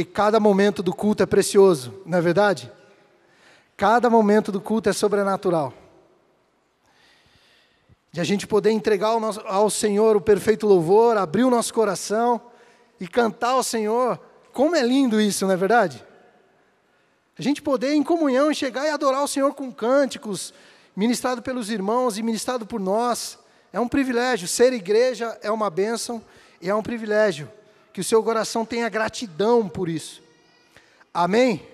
porque cada momento do culto é precioso, não é verdade? Cada momento do culto é sobrenatural. De a gente poder entregar ao, ao Senhor o perfeito louvor, abrir o nosso coração e cantar ao Senhor. Como é lindo isso, não é verdade? A gente poder em comunhão chegar e adorar o Senhor com cânticos, ministrado pelos irmãos e ministrado por nós. É um privilégio. Ser igreja é uma bênção e é um privilégio que o seu coração tenha gratidão por isso. Amém?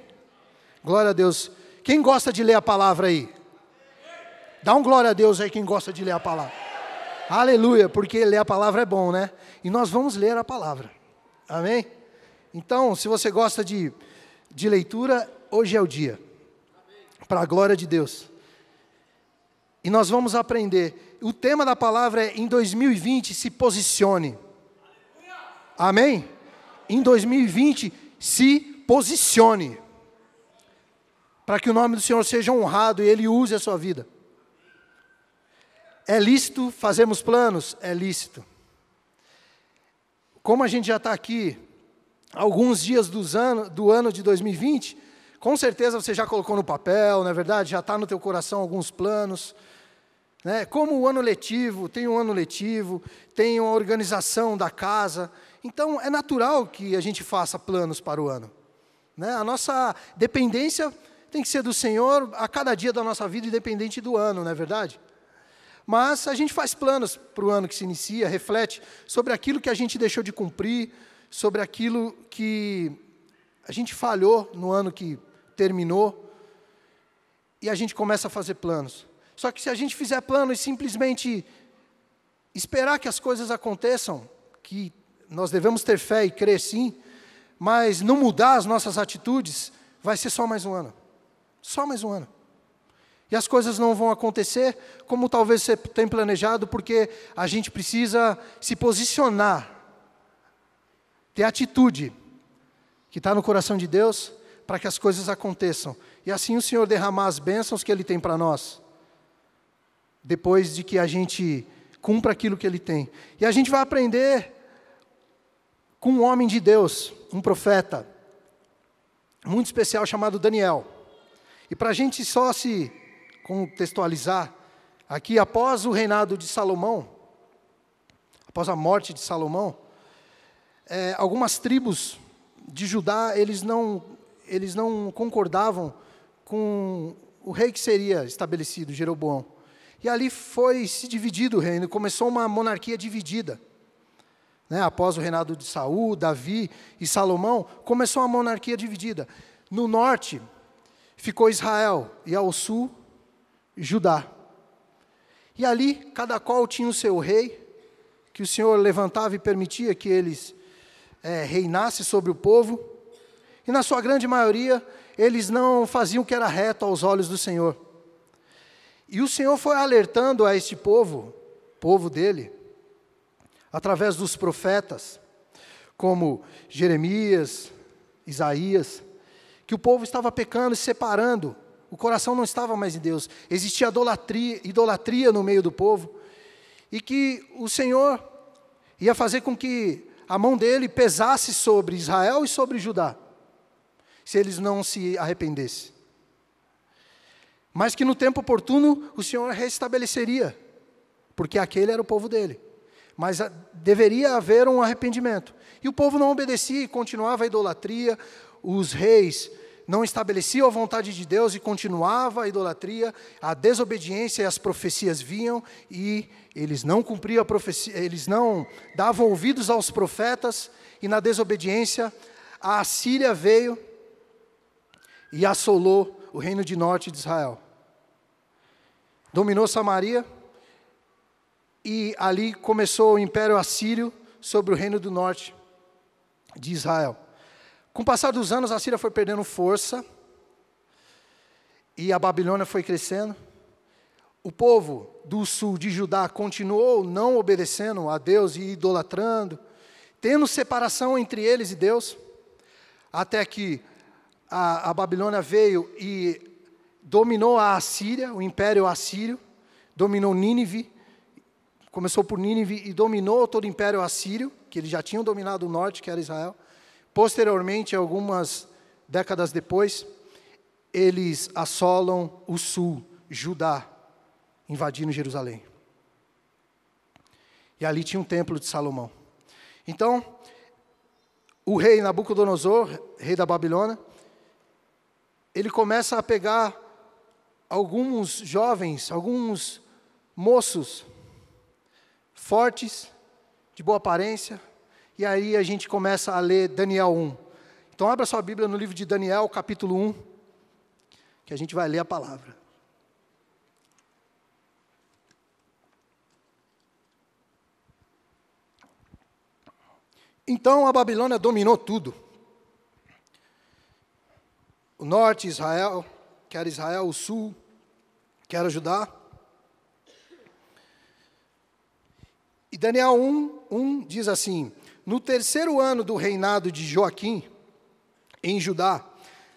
Glória a Deus. Quem gosta de ler a palavra aí? Dá um glória a Deus aí quem gosta de ler a palavra. Aleluia, porque ler a palavra é bom, né? E nós vamos ler a palavra. Amém? Então, se você gosta de, de leitura, hoje é o dia. Para a glória de Deus. E nós vamos aprender. O tema da palavra é em 2020 se posicione. Amém? Em 2020, se posicione para que o nome do Senhor seja honrado e Ele use a sua vida. É lícito fazermos planos? É lícito. Como a gente já está aqui alguns dias ano, do ano de 2020, com certeza você já colocou no papel, não é verdade? Já está no teu coração alguns planos. Né? Como o ano letivo, tem um ano letivo, tem uma organização da casa. Então, é natural que a gente faça planos para o ano. Né? A nossa dependência tem que ser do Senhor a cada dia da nossa vida, independente do ano, não é verdade? Mas a gente faz planos para o ano que se inicia, reflete sobre aquilo que a gente deixou de cumprir, sobre aquilo que a gente falhou no ano que terminou, e a gente começa a fazer planos. Só que se a gente fizer planos e simplesmente esperar que as coisas aconteçam, que nós devemos ter fé e crer sim, mas não mudar as nossas atitudes, vai ser só mais um ano. Só mais um ano. E as coisas não vão acontecer como talvez você tenha planejado, porque a gente precisa se posicionar, ter atitude que está no coração de Deus para que as coisas aconteçam. E assim o Senhor derramar as bênçãos que Ele tem para nós, depois de que a gente cumpra aquilo que Ele tem. E a gente vai aprender com um homem de Deus, um profeta, muito especial chamado Daniel. E para a gente só se contextualizar, aqui após o reinado de Salomão, após a morte de Salomão, é, algumas tribos de Judá eles não eles não concordavam com o rei que seria estabelecido, Jeroboão. E ali foi se dividido o reino, começou uma monarquia dividida. Né? Após o reinado de Saul, Davi e Salomão, começou uma monarquia dividida. No norte ficou Israel e ao sul Judá. E ali cada qual tinha o seu rei, que o Senhor levantava e permitia que eles é, reinasse sobre o povo. E na sua grande maioria, eles não faziam o que era reto aos olhos do Senhor. E o Senhor foi alertando a este povo, povo dele, através dos profetas, como Jeremias, Isaías, que o povo estava pecando e se separando, o coração não estava mais em Deus, existia idolatria, idolatria no meio do povo, e que o Senhor ia fazer com que a mão dele pesasse sobre Israel e sobre Judá, se eles não se arrependessem. Mas que no tempo oportuno o Senhor restabeleceria, porque aquele era o povo dele. Mas ah, deveria haver um arrependimento. E o povo não obedecia e continuava a idolatria. Os reis não estabeleciam a vontade de Deus e continuava a idolatria, a desobediência e as profecias vinham e eles não cumpriam a profecia, eles não davam ouvidos aos profetas e na desobediência a Assíria veio e assolou o reino de norte de Israel. Dominou Samaria, e ali começou o Império Assírio sobre o Reino do Norte de Israel. Com o passar dos anos, a Síria foi perdendo força e a Babilônia foi crescendo. O povo do sul de Judá continuou não obedecendo a Deus e idolatrando, tendo separação entre eles e Deus, até que a, a Babilônia veio e dominou a Assíria, o Império Assírio, dominou Nínive, começou por Nínive e dominou todo o Império Assírio, que eles já tinham dominado o norte, que era Israel. Posteriormente, algumas décadas depois, eles assolam o sul, Judá, invadindo Jerusalém. E ali tinha um templo de Salomão. Então, o rei Nabucodonosor, rei da Babilônia, ele começa a pegar alguns jovens, alguns moços fortes, de boa aparência. E aí a gente começa a ler Daniel 1. Então abra sua Bíblia no livro de Daniel, capítulo 1, que a gente vai ler a palavra. Então a Babilônia dominou tudo. O norte, Israel, quer Israel, o sul, quer Judá. E Daniel 1, 1 diz assim: No terceiro ano do reinado de Joaquim, em Judá,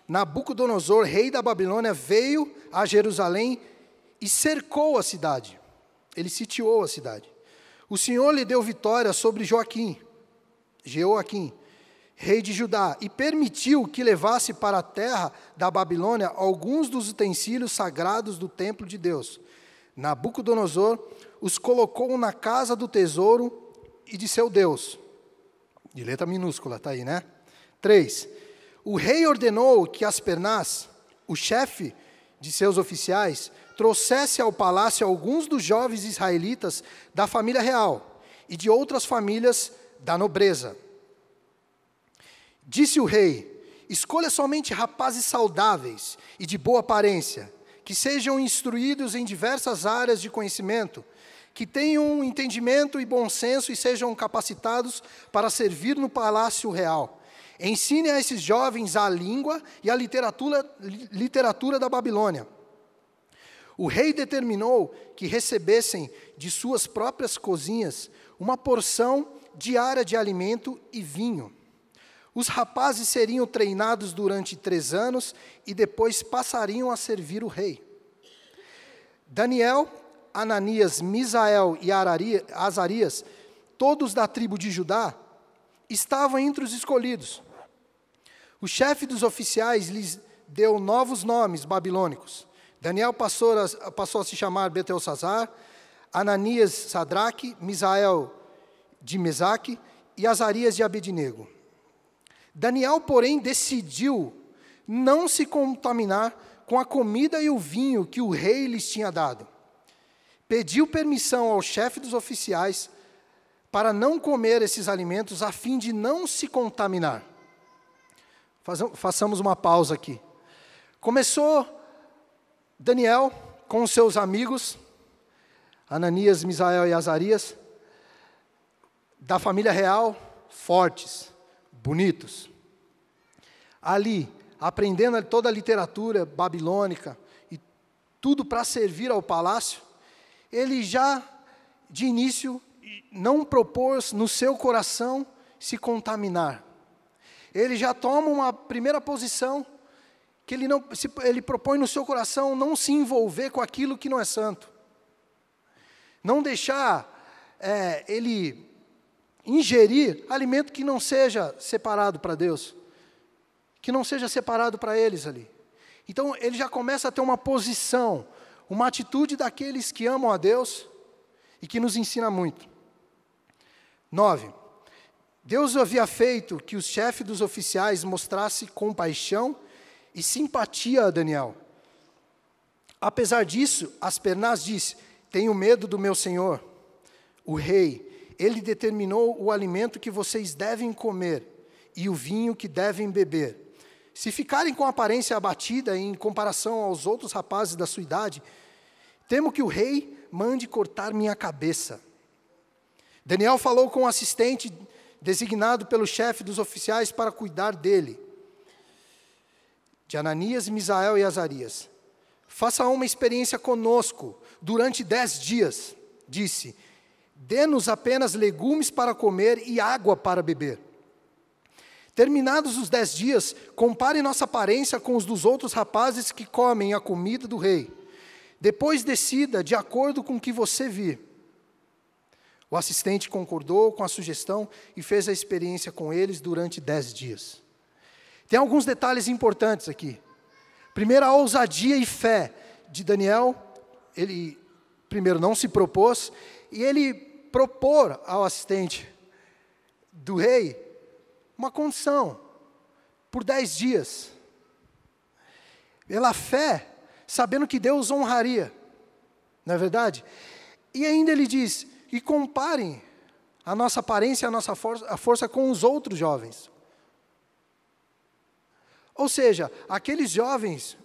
Nabucodonosor, rei da Babilônia, veio a Jerusalém e cercou a cidade. Ele sitiou a cidade. O Senhor lhe deu vitória sobre Joaquim, Jeoaquim, rei de Judá, e permitiu que levasse para a terra da Babilônia alguns dos utensílios sagrados do templo de Deus. Nabucodonosor os colocou na casa do tesouro e de seu Deus. De letra minúscula, está aí, né? 3. O rei ordenou que Aspernaz, o chefe de seus oficiais, trouxesse ao palácio alguns dos jovens israelitas da família real e de outras famílias da nobreza. Disse o rei: Escolha somente rapazes saudáveis e de boa aparência, que sejam instruídos em diversas áreas de conhecimento que tenham entendimento e bom senso e sejam capacitados para servir no palácio real. Ensine a esses jovens a língua e a literatura, literatura da Babilônia. O rei determinou que recebessem de suas próprias cozinhas uma porção diária de alimento e vinho. Os rapazes seriam treinados durante três anos e depois passariam a servir o rei. Daniel Ananias, Misael e Azarias, todos da tribo de Judá, estavam entre os escolhidos. O chefe dos oficiais lhes deu novos nomes babilônicos. Daniel passou a, passou a se chamar Betelsazar, Ananias Sadraque, Misael de Mesaque e Azarias de Abednego. Daniel, porém, decidiu não se contaminar com a comida e o vinho que o rei lhes tinha dado pediu permissão ao chefe dos oficiais para não comer esses alimentos a fim de não se contaminar. Façamos uma pausa aqui. Começou Daniel com seus amigos, Ananias, Misael e Azarias, da família real, fortes, bonitos. Ali, aprendendo toda a literatura babilônica e tudo para servir ao palácio, ele já de início não propôs no seu coração se contaminar. Ele já toma uma primeira posição que ele não se, ele propõe no seu coração não se envolver com aquilo que não é santo, não deixar é, ele ingerir alimento que não seja separado para Deus, que não seja separado para eles ali. Então ele já começa a ter uma posição uma atitude daqueles que amam a Deus e que nos ensina muito. 9. Deus havia feito que o chefe dos oficiais mostrasse compaixão e simpatia a Daniel. Apesar disso, Aspernaz disse: Tenho medo do meu senhor, o rei. Ele determinou o alimento que vocês devem comer e o vinho que devem beber se ficarem com aparência abatida em comparação aos outros rapazes da sua idade, temo que o rei mande cortar minha cabeça. Daniel falou com o um assistente designado pelo chefe dos oficiais para cuidar dele, de Ananias, Misael e Azarias. Faça uma experiência conosco durante dez dias, disse. Dê-nos apenas legumes para comer e água para beber. Terminados os dez dias, compare nossa aparência com os dos outros rapazes que comem a comida do rei. Depois decida de acordo com o que você vir. O assistente concordou com a sugestão e fez a experiência com eles durante dez dias. Tem alguns detalhes importantes aqui. Primeiro, a ousadia e fé de Daniel. Ele, primeiro, não se propôs, e ele propor ao assistente do rei uma condição, por dez dias. Pela fé, sabendo que Deus honraria, não é verdade? E ainda ele diz: e comparem a nossa aparência, a nossa força, a força com os outros jovens. Ou seja, aqueles jovens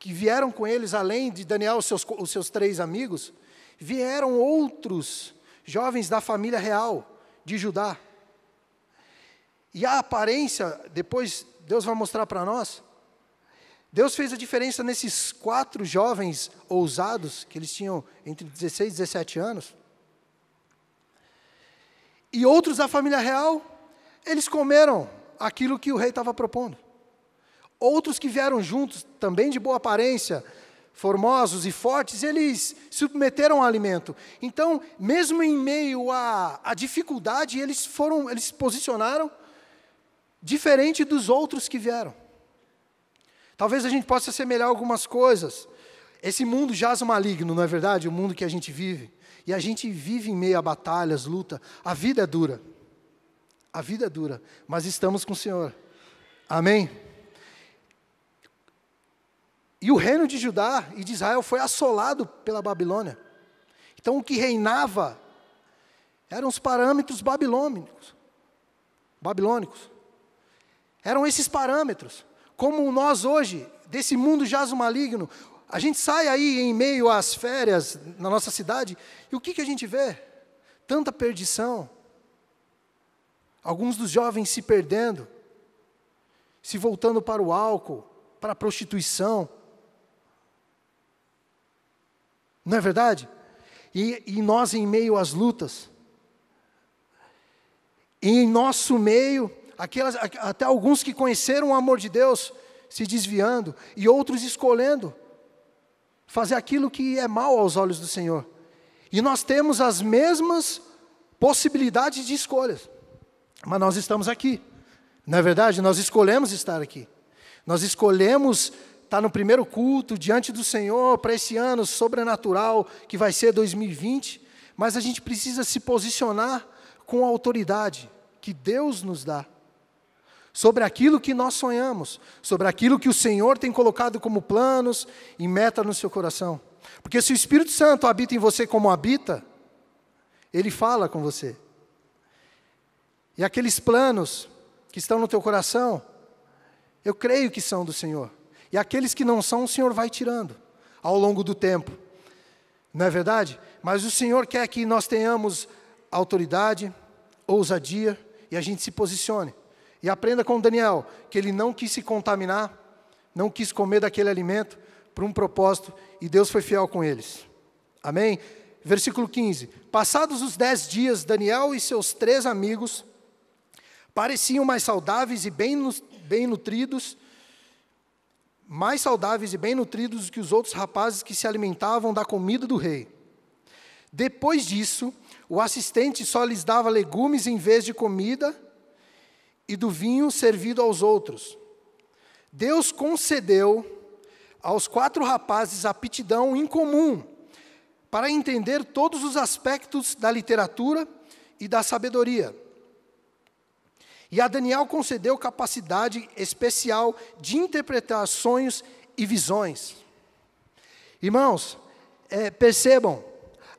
que vieram com eles, além de Daniel, os seus, os seus três amigos, vieram outros jovens da família real de Judá. E a aparência, depois Deus vai mostrar para nós. Deus fez a diferença nesses quatro jovens ousados, que eles tinham entre 16 e 17 anos. E outros da família real, eles comeram aquilo que o rei estava propondo. Outros que vieram juntos, também de boa aparência, formosos e fortes, eles se submeteram ao alimento. Então, mesmo em meio à, à dificuldade, eles foram, eles se posicionaram diferente dos outros que vieram. Talvez a gente possa assemelhar algumas coisas. Esse mundo jaz maligno, não é verdade? O mundo que a gente vive. E a gente vive em meio a batalhas, luta. A vida é dura. A vida é dura, mas estamos com o Senhor. Amém? E o reino de Judá e de Israel foi assolado pela Babilônia. Então o que reinava eram os parâmetros babilônicos. Babilônicos. Eram esses parâmetros. Como nós hoje, desse mundo jaz maligno, a gente sai aí em meio às férias na nossa cidade e o que, que a gente vê? Tanta perdição. Alguns dos jovens se perdendo, se voltando para o álcool, para a prostituição. Não é verdade? E, e, nós, em meio às lutas, e em nosso meio, Aquelas, até alguns que conheceram o amor de Deus se desviando e outros escolhendo fazer aquilo que é mal aos olhos do Senhor. E nós temos as mesmas possibilidades de escolhas, mas nós estamos aqui. Na é verdade, nós escolhemos estar aqui. Nós escolhemos estar no primeiro culto diante do Senhor para esse ano sobrenatural que vai ser 2020, mas a gente precisa se posicionar com a autoridade que Deus nos dá sobre aquilo que nós sonhamos, sobre aquilo que o Senhor tem colocado como planos e meta no seu coração. Porque se o Espírito Santo habita em você como habita, ele fala com você. E aqueles planos que estão no teu coração, eu creio que são do Senhor. E aqueles que não são, o Senhor vai tirando ao longo do tempo. Não é verdade? Mas o Senhor quer que nós tenhamos autoridade, ousadia e a gente se posicione. E aprenda com Daniel que ele não quis se contaminar, não quis comer daquele alimento para um propósito e Deus foi fiel com eles. Amém? Versículo 15: Passados os dez dias, Daniel e seus três amigos pareciam mais saudáveis e bem, bem nutridos, mais saudáveis e bem nutridos que os outros rapazes que se alimentavam da comida do rei. Depois disso, o assistente só lhes dava legumes em vez de comida e do vinho servido aos outros. Deus concedeu aos quatro rapazes aptidão incomum para entender todos os aspectos da literatura e da sabedoria. E a Daniel concedeu capacidade especial de interpretar sonhos e visões. Irmãos, é, percebam,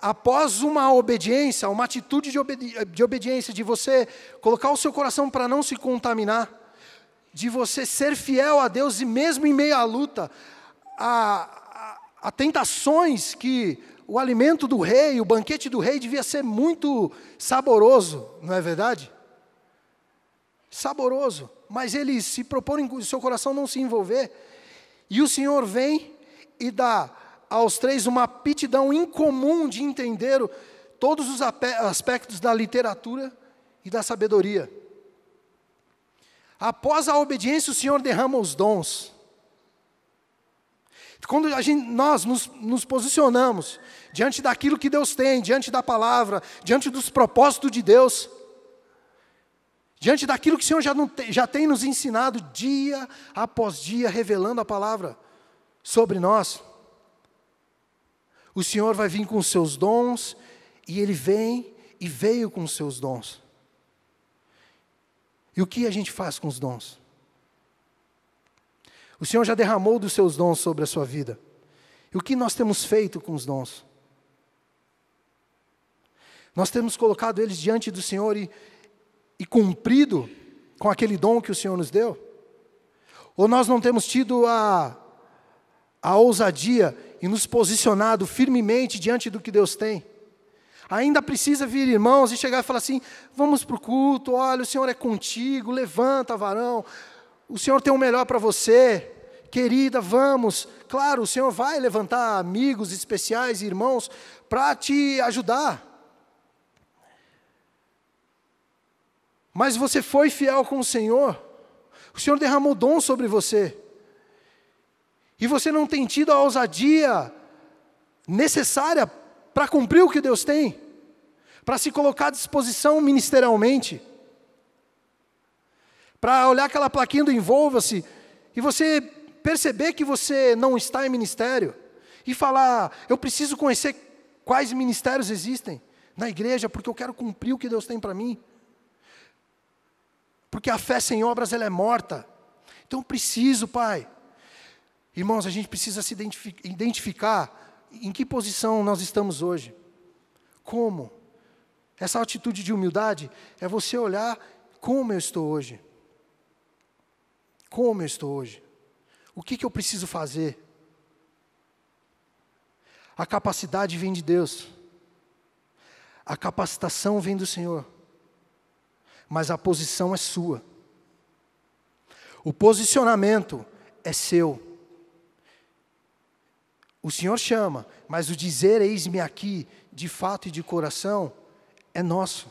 após uma obediência, uma atitude de, obedi de obediência, de você colocar o seu coração para não se contaminar, de você ser fiel a Deus e mesmo em meio à luta, a, a, a tentações que o alimento do rei, o banquete do rei devia ser muito saboroso, não é verdade? Saboroso, mas ele se propõe o seu coração não se envolver, e o Senhor vem e dá aos três uma aptidão incomum de entender todos os aspectos da literatura e da sabedoria. Após a obediência, o Senhor derrama os dons. Quando gente, nós nos, nos posicionamos diante daquilo que Deus tem, diante da palavra, diante dos propósitos de Deus, diante daquilo que o Senhor já, te, já tem nos ensinado dia após dia, revelando a palavra sobre nós. O Senhor vai vir com os seus dons, e ele vem e veio com os seus dons. E o que a gente faz com os dons? O Senhor já derramou dos seus dons sobre a sua vida. E o que nós temos feito com os dons? Nós temos colocado eles diante do Senhor e, e cumprido com aquele dom que o Senhor nos deu? Ou nós não temos tido a, a ousadia e nos posicionado firmemente diante do que Deus tem. Ainda precisa vir irmãos e chegar e falar assim: vamos para o culto, olha, o Senhor é contigo, levanta, varão, o Senhor tem o melhor para você, querida, vamos. Claro, o Senhor vai levantar amigos especiais, irmãos, para te ajudar. Mas você foi fiel com o Senhor, o Senhor derramou dom sobre você e você não tem tido a ousadia necessária para cumprir o que Deus tem, para se colocar à disposição ministerialmente, para olhar aquela plaquinha do envolva-se e você perceber que você não está em ministério e falar: eu preciso conhecer quais ministérios existem na igreja porque eu quero cumprir o que Deus tem para mim. Porque a fé sem obras ela é morta. Então eu preciso, Pai, Irmãos, a gente precisa se identificar em que posição nós estamos hoje. Como? Essa atitude de humildade é você olhar como eu estou hoje. Como eu estou hoje. O que, que eu preciso fazer? A capacidade vem de Deus. A capacitação vem do Senhor. Mas a posição é sua. O posicionamento é seu. O Senhor chama, mas o dizer eis-me aqui, de fato e de coração, é nosso.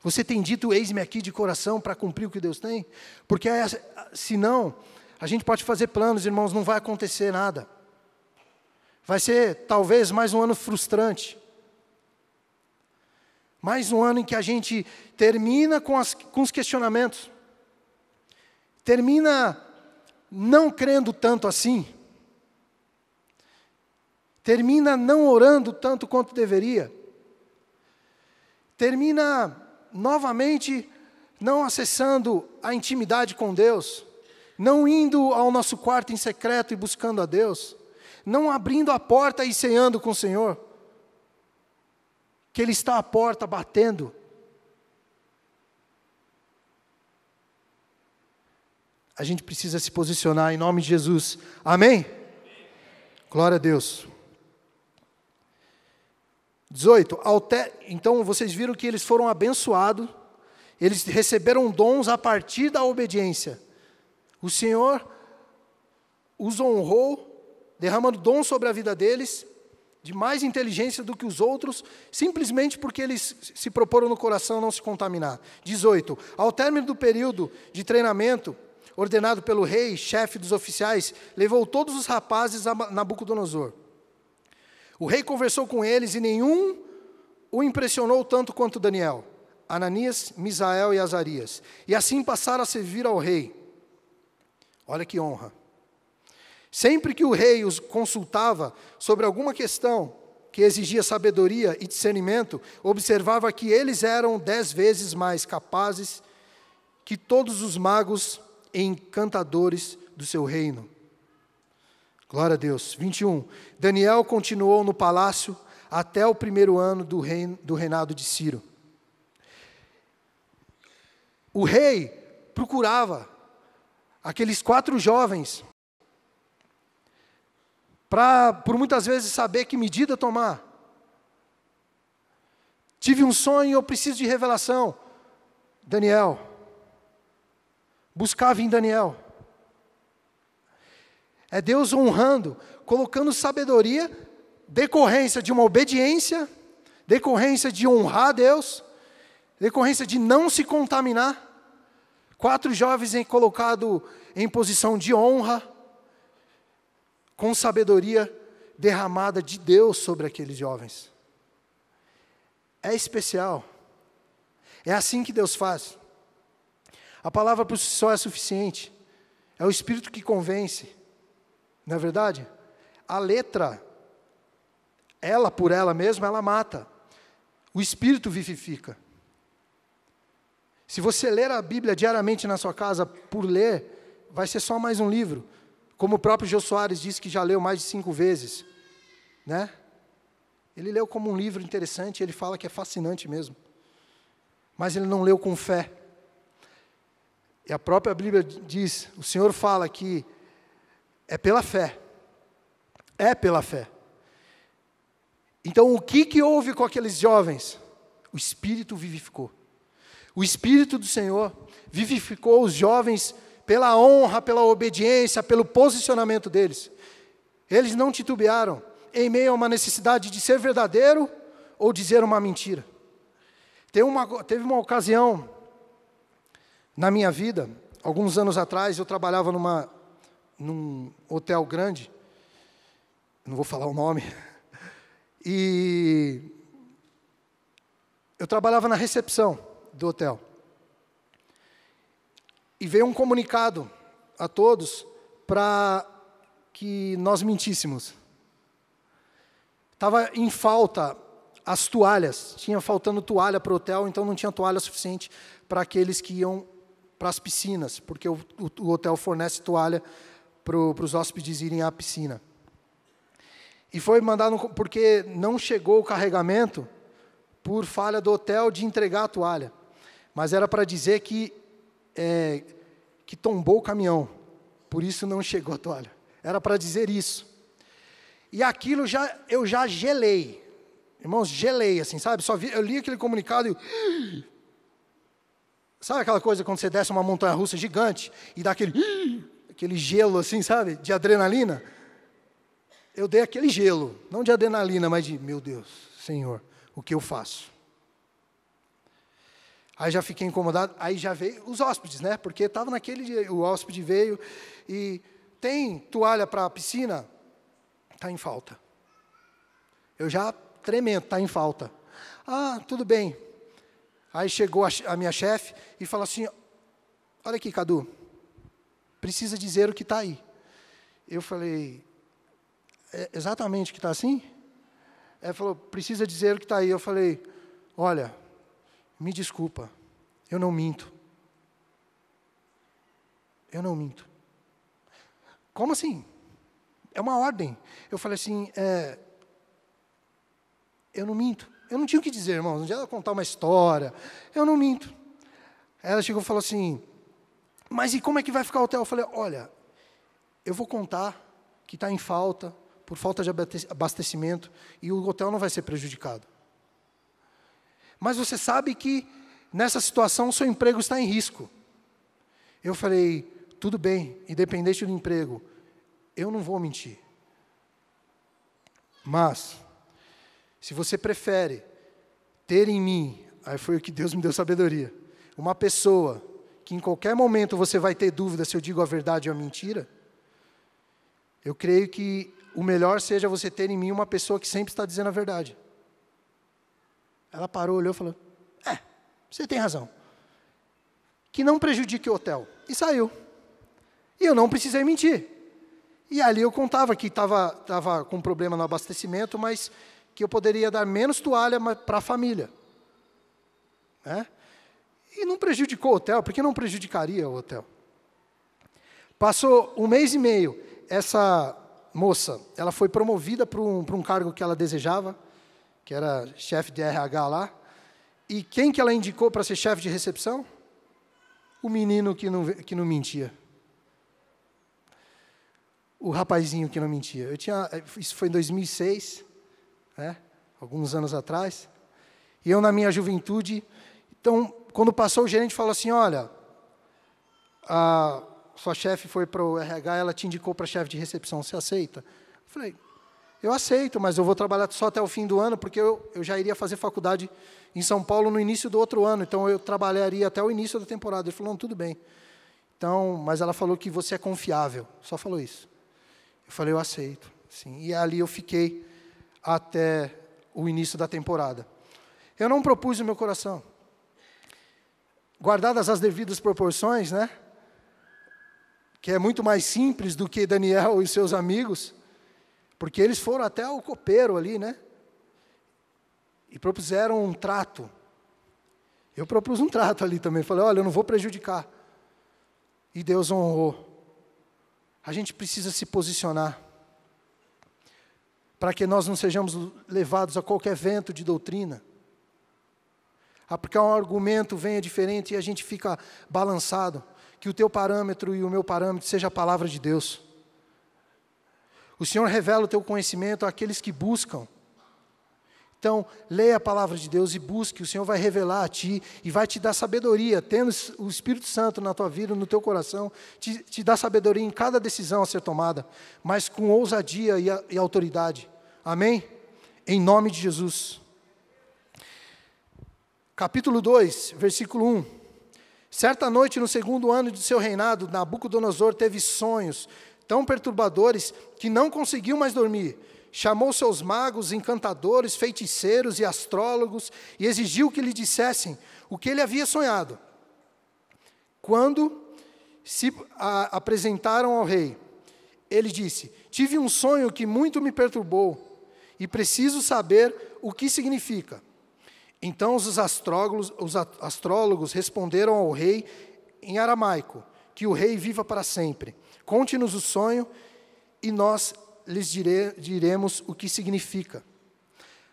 Você tem dito eis-me aqui de coração para cumprir o que Deus tem? Porque eh, senão, a gente pode fazer planos, irmãos, não vai acontecer nada. Vai ser talvez mais um ano frustrante. Mais um ano em que a gente termina com, as, com os questionamentos, termina não crendo tanto assim, termina não orando tanto quanto deveria, termina novamente não acessando a intimidade com Deus, não indo ao nosso quarto em secreto e buscando a Deus, não abrindo a porta e ceando com o Senhor, que Ele está à porta batendo, A gente precisa se posicionar em nome de Jesus. Amém? Glória a Deus. 18. Então vocês viram que eles foram abençoados, eles receberam dons a partir da obediência. O Senhor os honrou, derramando dons sobre a vida deles, de mais inteligência do que os outros, simplesmente porque eles se proporam no coração não se contaminar. 18. Ao término do período de treinamento, ordenado pelo rei, chefe dos oficiais, levou todos os rapazes a Nabucodonosor. O rei conversou com eles e nenhum o impressionou tanto quanto Daniel, Ananias, Misael e Azarias. E assim passaram a servir ao rei. Olha que honra. Sempre que o rei os consultava sobre alguma questão que exigia sabedoria e discernimento, observava que eles eram dez vezes mais capazes que todos os magos encantadores do seu reino. Glória a Deus. 21. Daniel continuou no palácio até o primeiro ano do, do reinado de Ciro. O rei procurava aqueles quatro jovens para, por muitas vezes, saber que medida tomar. Tive um sonho, eu preciso de revelação. Daniel, buscava em Daniel. É Deus honrando, colocando sabedoria, decorrência de uma obediência, decorrência de honrar a Deus, decorrência de não se contaminar. Quatro jovens em, colocado em posição de honra, com sabedoria derramada de Deus sobre aqueles jovens. É especial. É assim que Deus faz. A palavra por si só é suficiente. É o Espírito que convence. Não é verdade? A letra, ela por ela mesma, ela mata. O Espírito vivifica. Se você ler a Bíblia diariamente na sua casa por ler, vai ser só mais um livro. Como o próprio Jô Soares disse que já leu mais de cinco vezes. Né? Ele leu como um livro interessante, ele fala que é fascinante mesmo. Mas ele não leu com fé. E a própria Bíblia diz, o Senhor fala que é pela fé. É pela fé. Então, o que, que houve com aqueles jovens? O Espírito vivificou. O Espírito do Senhor vivificou os jovens pela honra, pela obediência, pelo posicionamento deles. Eles não titubearam em meio a uma necessidade de ser verdadeiro ou dizer uma mentira. Uma, teve uma ocasião na minha vida, alguns anos atrás, eu trabalhava numa, num hotel grande, não vou falar o nome, e eu trabalhava na recepção do hotel. E veio um comunicado a todos para que nós mentíssemos. Estava em falta as toalhas, tinha faltando toalha para o hotel, então não tinha toalha suficiente para aqueles que iam para as piscinas, porque o, o, hotel fornece toalha para os hóspedes irem à piscina. E foi mandado, porque não chegou o carregamento por falha do hotel de entregar a toalha. Mas era para dizer que, é, que tombou o caminhão, por isso não chegou a toalha. Era para dizer isso. E aquilo já, eu já gelei. Irmãos, gelei, assim, sabe? Só vi, eu li aquele comunicado e Sabe aquela coisa quando você desce uma montanha russa gigante e dá aquele, aquele gelo assim, sabe? De adrenalina? Eu dei aquele gelo, não de adrenalina, mas de, meu Deus, Senhor, o que eu faço? Aí já fiquei incomodado, aí já veio os hóspedes, né? Porque estava naquele dia, o hóspede veio e tem toalha para a piscina? Está em falta. Eu já tremendo, está em falta. Ah, tudo bem. Aí chegou a, a minha chefe e falou assim: Olha aqui, Cadu, precisa dizer o que está aí. Eu falei: é Exatamente o que está assim? Ela falou: Precisa dizer o que está aí. Eu falei: Olha, me desculpa, eu não minto. Eu não minto. Como assim? É uma ordem. Eu falei assim: é, Eu não minto. Eu não tinha o que dizer, irmãos. Não adianta contar uma história. Eu não minto. Ela chegou e falou assim: Mas e como é que vai ficar o hotel? Eu falei: Olha, eu vou contar que está em falta, por falta de abastecimento, e o hotel não vai ser prejudicado. Mas você sabe que nessa situação o seu emprego está em risco. Eu falei: Tudo bem, independente do emprego, eu não vou mentir. Mas se você prefere ter em mim, aí foi o que Deus me deu sabedoria, uma pessoa que em qualquer momento você vai ter dúvida se eu digo a verdade ou a mentira, eu creio que o melhor seja você ter em mim uma pessoa que sempre está dizendo a verdade. Ela parou, olhou e falou: É, você tem razão. Que não prejudique o hotel. E saiu. E eu não precisei mentir. E ali eu contava que estava tava com problema no abastecimento, mas que eu poderia dar menos toalha para a família. Né? E não prejudicou o hotel, porque não prejudicaria o hotel. Passou um mês e meio, essa moça, ela foi promovida para um, para um cargo que ela desejava, que era chefe de RH lá. E quem que ela indicou para ser chefe de recepção? O menino que não, que não mentia. O rapazinho que não mentia. Eu tinha, isso foi em 2006 né? alguns anos atrás. E eu, na minha juventude, então, quando passou o gerente, falou assim: olha, a sua chefe foi para o RH, ela te indicou para chefe de recepção, você aceita? Eu falei, eu aceito, mas eu vou trabalhar só até o fim do ano, porque eu, eu já iria fazer faculdade em São Paulo no início do outro ano, então eu trabalharia até o início da temporada. Ele falou, não, tudo bem. Então, mas ela falou que você é confiável, só falou isso. Eu falei, eu aceito. Sim. E ali eu fiquei até o início da temporada. Eu não propus no meu coração. Guardadas as devidas proporções, né? Que é muito mais simples do que Daniel e seus amigos, porque eles foram até o copeiro ali, né? E propuseram um trato. Eu propus um trato ali também. Falei, olha, eu não vou prejudicar. E Deus honrou. A gente precisa se posicionar para que nós não sejamos levados a qualquer vento de doutrina. Ah, porque um argumento venha diferente e a gente fica balançado. Que o teu parâmetro e o meu parâmetro seja a palavra de Deus. O Senhor revela o teu conhecimento àqueles que buscam. Então, leia a palavra de Deus e busque, o Senhor vai revelar a ti e vai te dar sabedoria, tendo o Espírito Santo na tua vida, no teu coração, te, te dá sabedoria em cada decisão a ser tomada, mas com ousadia e, a, e autoridade. Amém? Em nome de Jesus. Capítulo 2, versículo 1. Certa noite, no segundo ano de seu reinado, Nabucodonosor teve sonhos tão perturbadores que não conseguiu mais dormir. Chamou seus magos, encantadores, feiticeiros e astrólogos e exigiu que lhe dissessem o que ele havia sonhado. Quando se apresentaram ao rei, ele disse: Tive um sonho que muito me perturbou e preciso saber o que significa. Então os astrólogos, os astrólogos responderam ao rei em aramaico: Que o rei viva para sempre. Conte-nos o sonho e nós lhes dire, diremos o que significa.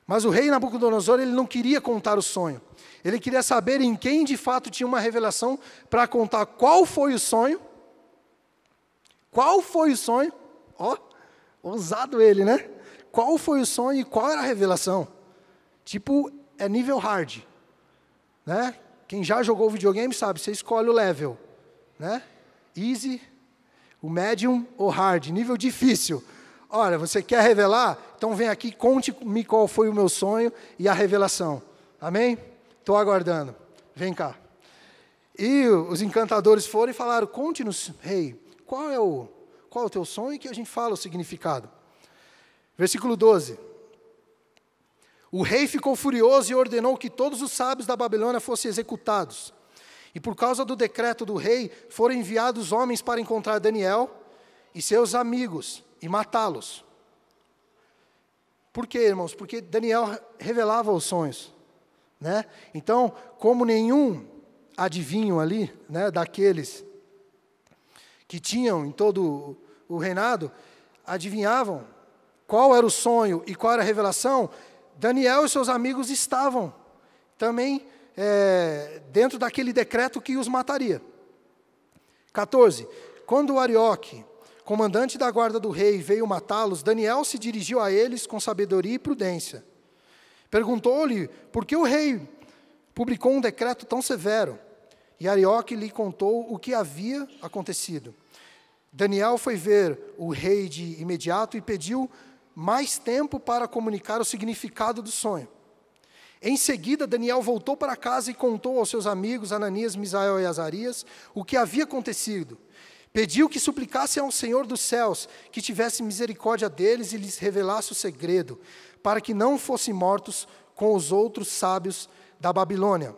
Mas o rei Nabucodonosor ele não queria contar o sonho. Ele queria saber em quem de fato tinha uma revelação para contar qual foi o sonho. Qual foi o sonho? Ó, ousado ele, né? qual foi o sonho e qual era a revelação. Tipo, é nível hard. Né? Quem já jogou videogame sabe, você escolhe o level. Né? Easy, o medium ou hard, nível difícil. Olha, você quer revelar? Então vem aqui, conte-me qual foi o meu sonho e a revelação. Amém? Estou aguardando. Vem cá. E os encantadores foram e falaram: Conte-nos, rei, qual é o qual é o teu sonho? E que a gente fala o significado. Versículo 12. O rei ficou furioso e ordenou que todos os sábios da Babilônia fossem executados. E por causa do decreto do rei, foram enviados homens para encontrar Daniel e seus amigos e matá-los. Por quê, irmãos? Porque Daniel revelava os sonhos, né? Então, como nenhum adivinho ali, né, daqueles que tinham em todo o reinado, adivinhavam qual era o sonho e qual era a revelação? Daniel e seus amigos estavam também é, dentro daquele decreto que os mataria. 14. Quando Arioque, comandante da guarda do rei, veio matá-los, Daniel se dirigiu a eles com sabedoria e prudência. Perguntou-lhe por que o rei publicou um decreto tão severo. E Arioque lhe contou o que havia acontecido. Daniel foi ver o rei de imediato e pediu mais tempo para comunicar o significado do sonho. Em seguida, Daniel voltou para casa e contou aos seus amigos Ananias, Misael e Azarias o que havia acontecido. Pediu que suplicassem ao Senhor dos céus que tivesse misericórdia deles e lhes revelasse o segredo, para que não fossem mortos com os outros sábios da Babilônia.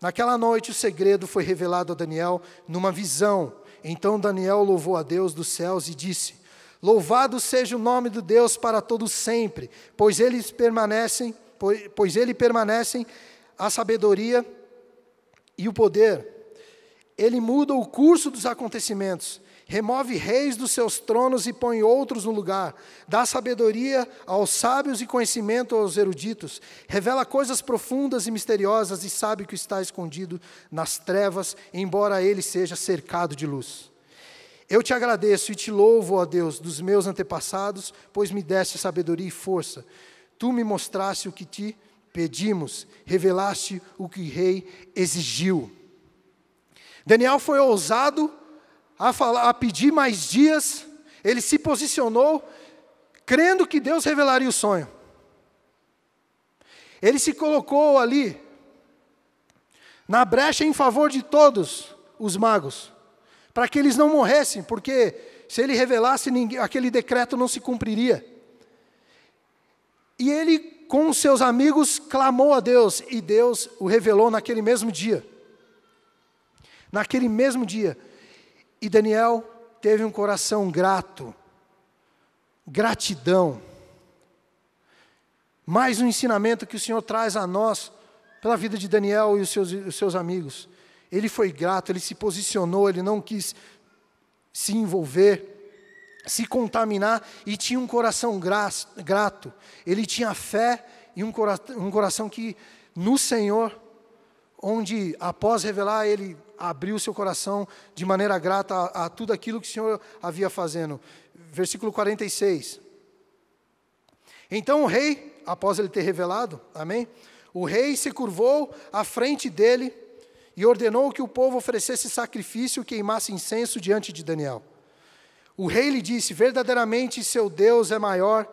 Naquela noite, o segredo foi revelado a Daniel numa visão. Então Daniel louvou a Deus dos céus e disse: Louvado seja o nome do Deus para todo sempre, pois eles permanecem, pois, pois ele permanecem a sabedoria e o poder. Ele muda o curso dos acontecimentos, remove reis dos seus tronos e põe outros no lugar, dá sabedoria aos sábios e conhecimento aos eruditos, revela coisas profundas e misteriosas e sabe que está escondido nas trevas, embora ele seja cercado de luz. Eu te agradeço e te louvo, ó Deus, dos meus antepassados, pois me deste sabedoria e força. Tu me mostraste o que te pedimos, revelaste o que o rei exigiu. Daniel foi ousado a, falar, a pedir mais dias, ele se posicionou, crendo que Deus revelaria o sonho. Ele se colocou ali, na brecha em favor de todos os magos para que eles não morressem, porque se ele revelasse, ninguém, aquele decreto não se cumpriria. E ele, com seus amigos, clamou a Deus, e Deus o revelou naquele mesmo dia. Naquele mesmo dia. E Daniel teve um coração grato, gratidão. Mais um ensinamento que o Senhor traz a nós pela vida de Daniel e os seus, os seus amigos. Ele foi grato, ele se posicionou, ele não quis se envolver, se contaminar e tinha um coração grato. Ele tinha fé e um, cora um coração que no Senhor, onde após revelar, ele abriu seu coração de maneira grata a, a tudo aquilo que o Senhor havia fazendo. Versículo 46. Então o rei, após ele ter revelado, amém? O rei se curvou à frente dele e ordenou que o povo oferecesse sacrifício e queimasse incenso diante de Daniel. O rei lhe disse: Verdadeiramente seu Deus é maior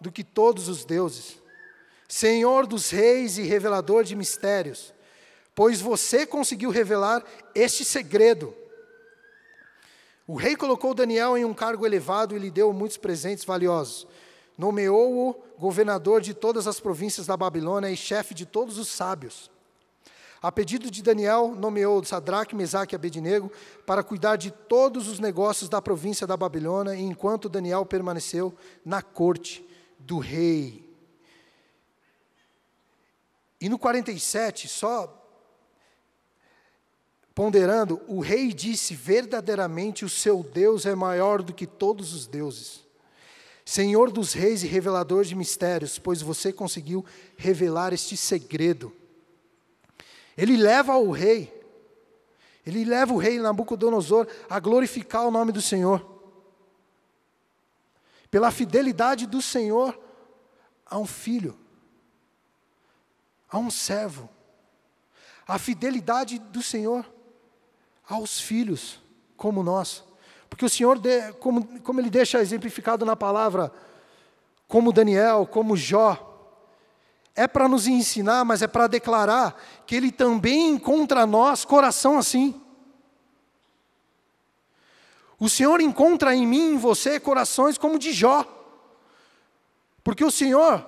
do que todos os deuses, Senhor dos reis e revelador de mistérios, pois você conseguiu revelar este segredo. O rei colocou Daniel em um cargo elevado e lhe deu muitos presentes valiosos. Nomeou-o governador de todas as províncias da Babilônia e chefe de todos os sábios. A pedido de Daniel, nomeou Sadraque, Mesaque e Abednego para cuidar de todos os negócios da província da Babilônia, enquanto Daniel permaneceu na corte do rei. E no 47, só ponderando, o rei disse: Verdadeiramente o seu Deus é maior do que todos os deuses. Senhor dos reis e revelador de mistérios, pois você conseguiu revelar este segredo ele leva o rei, ele leva o rei Nabucodonosor a glorificar o nome do Senhor, pela fidelidade do Senhor a um filho, a um servo, a fidelidade do Senhor aos filhos, como nós. Porque o Senhor, como, como ele deixa exemplificado na palavra, como Daniel, como Jó, é para nos ensinar, mas é para declarar que Ele também encontra nós coração assim. O Senhor encontra em mim, em você, corações como de Jó, porque o Senhor,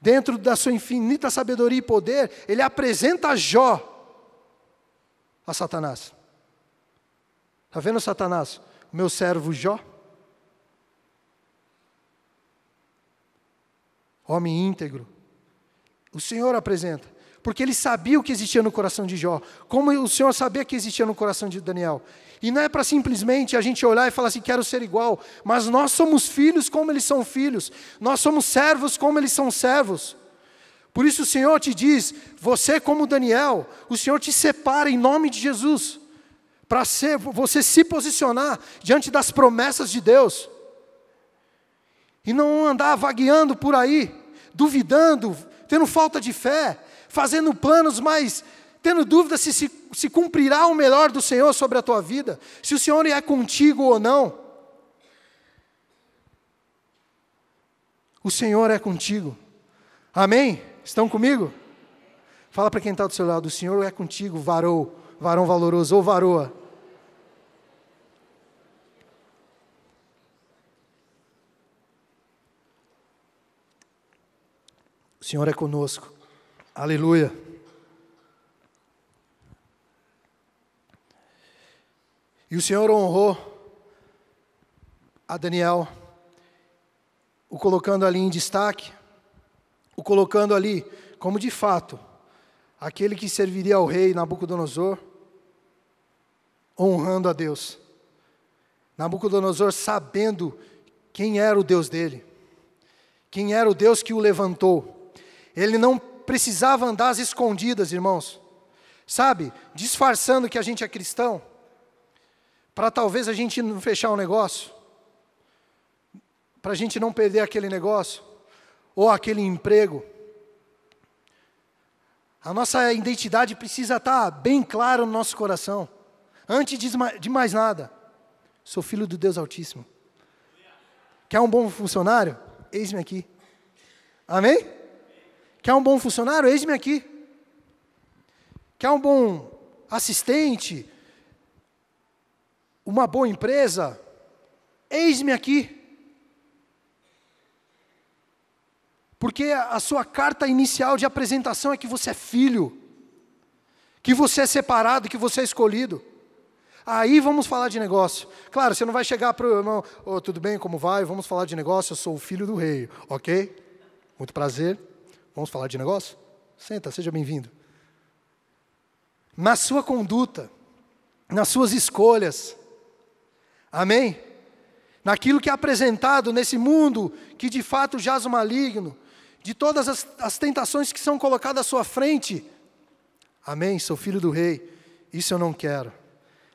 dentro da sua infinita sabedoria e poder, Ele apresenta Jó a Satanás. Está vendo Satanás? Meu servo Jó? homem íntegro. O Senhor apresenta, porque ele sabia o que existia no coração de Jó, como o Senhor sabia que existia no coração de Daniel. E não é para simplesmente a gente olhar e falar assim, quero ser igual, mas nós somos filhos como eles são filhos, nós somos servos como eles são servos. Por isso o Senhor te diz, você como Daniel, o Senhor te separa em nome de Jesus, para você se posicionar diante das promessas de Deus e não andar vagueando por aí, duvidando, tendo falta de fé, fazendo planos, mas tendo dúvida se, se, se cumprirá o melhor do Senhor sobre a tua vida, se o Senhor é contigo ou não. O Senhor é contigo. Amém? Estão comigo? Fala para quem está do seu lado, o Senhor é contigo, varou, varão valoroso ou varoa. O Senhor é conosco. Aleluia. E o Senhor honrou a Daniel, o colocando ali em destaque, o colocando ali como de fato aquele que serviria ao rei Nabucodonosor, honrando a Deus. Nabucodonosor sabendo quem era o Deus dele, quem era o Deus que o levantou. Ele não precisava andar às escondidas, irmãos. Sabe? Disfarçando que a gente é cristão, para talvez a gente não fechar um negócio, para a gente não perder aquele negócio, ou aquele emprego. A nossa identidade precisa estar tá bem clara no nosso coração, antes de mais nada. Sou filho do Deus Altíssimo. Quer um bom funcionário? Eis-me aqui. Amém? Quer um bom funcionário? Eis-me aqui. Quer um bom assistente? Uma boa empresa? Eis-me aqui. Porque a sua carta inicial de apresentação é que você é filho, que você é separado, que você é escolhido. Aí vamos falar de negócio. Claro, você não vai chegar para o irmão, oh, tudo bem, como vai? Vamos falar de negócio, eu sou o filho do rei, ok? Muito prazer. Vamos falar de negócio? Senta, seja bem-vindo. Na sua conduta, nas suas escolhas, amém? Naquilo que é apresentado nesse mundo que de fato jaz o maligno, de todas as, as tentações que são colocadas à sua frente, amém? Sou filho do rei, isso eu não quero.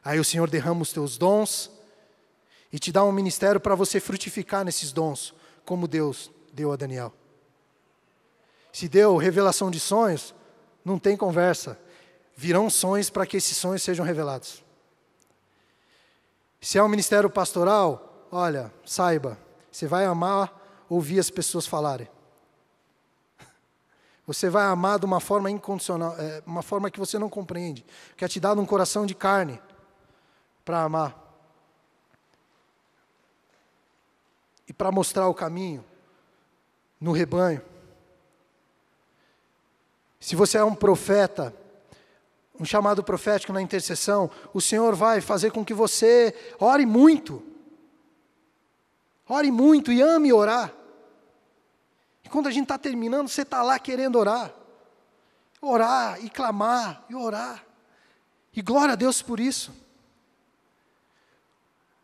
Aí o Senhor derrama os teus dons e te dá um ministério para você frutificar nesses dons, como Deus deu a Daniel se deu revelação de sonhos, não tem conversa. Virão sonhos para que esses sonhos sejam revelados. Se é um ministério pastoral, olha, saiba, você vai amar ouvir as pessoas falarem. Você vai amar de uma forma incondicional, é, uma forma que você não compreende, que é te dado um coração de carne para amar. E para mostrar o caminho no rebanho. Se você é um profeta, um chamado profético na intercessão, o Senhor vai fazer com que você ore muito. Ore muito e ame orar. E quando a gente está terminando, você está lá querendo orar. Orar e clamar e orar. E glória a Deus por isso.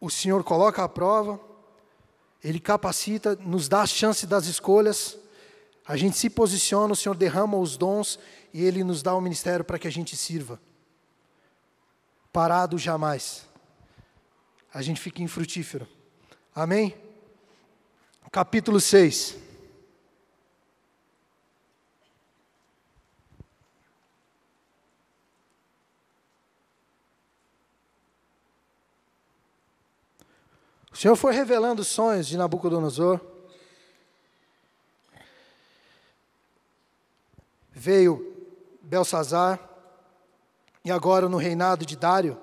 O Senhor coloca a prova, Ele capacita, nos dá a chance das escolhas. A gente se posiciona, o Senhor derrama os dons e Ele nos dá o ministério para que a gente sirva. Parado jamais. A gente fica infrutífero. Amém? Capítulo 6. O Senhor foi revelando os sonhos de Nabucodonosor. veio Belsazar, e agora no reinado de Dário,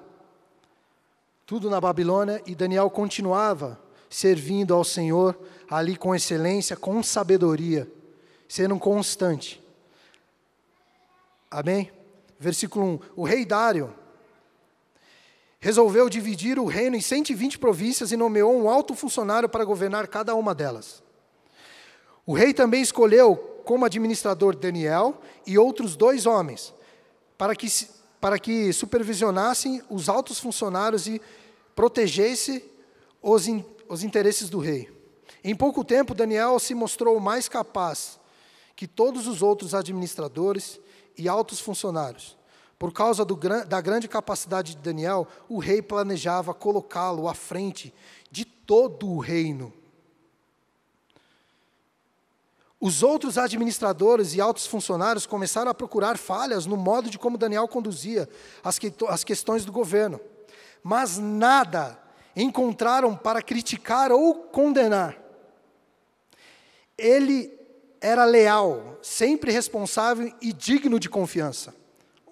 tudo na Babilônia, e Daniel continuava servindo ao Senhor ali com excelência, com sabedoria, sendo constante. Amém? Versículo 1: O rei Dário resolveu dividir o reino em 120 províncias e nomeou um alto funcionário para governar cada uma delas. O rei também escolheu como administrador Daniel e outros dois homens, para que, para que supervisionassem os altos funcionários e protegesse os, in, os interesses do rei. Em pouco tempo, Daniel se mostrou mais capaz que todos os outros administradores e altos funcionários. Por causa do, da grande capacidade de Daniel, o rei planejava colocá-lo à frente de todo o reino os outros administradores e altos funcionários começaram a procurar falhas no modo de como Daniel conduzia as, que, as questões do governo, mas nada encontraram para criticar ou condenar. Ele era leal, sempre responsável e digno de confiança.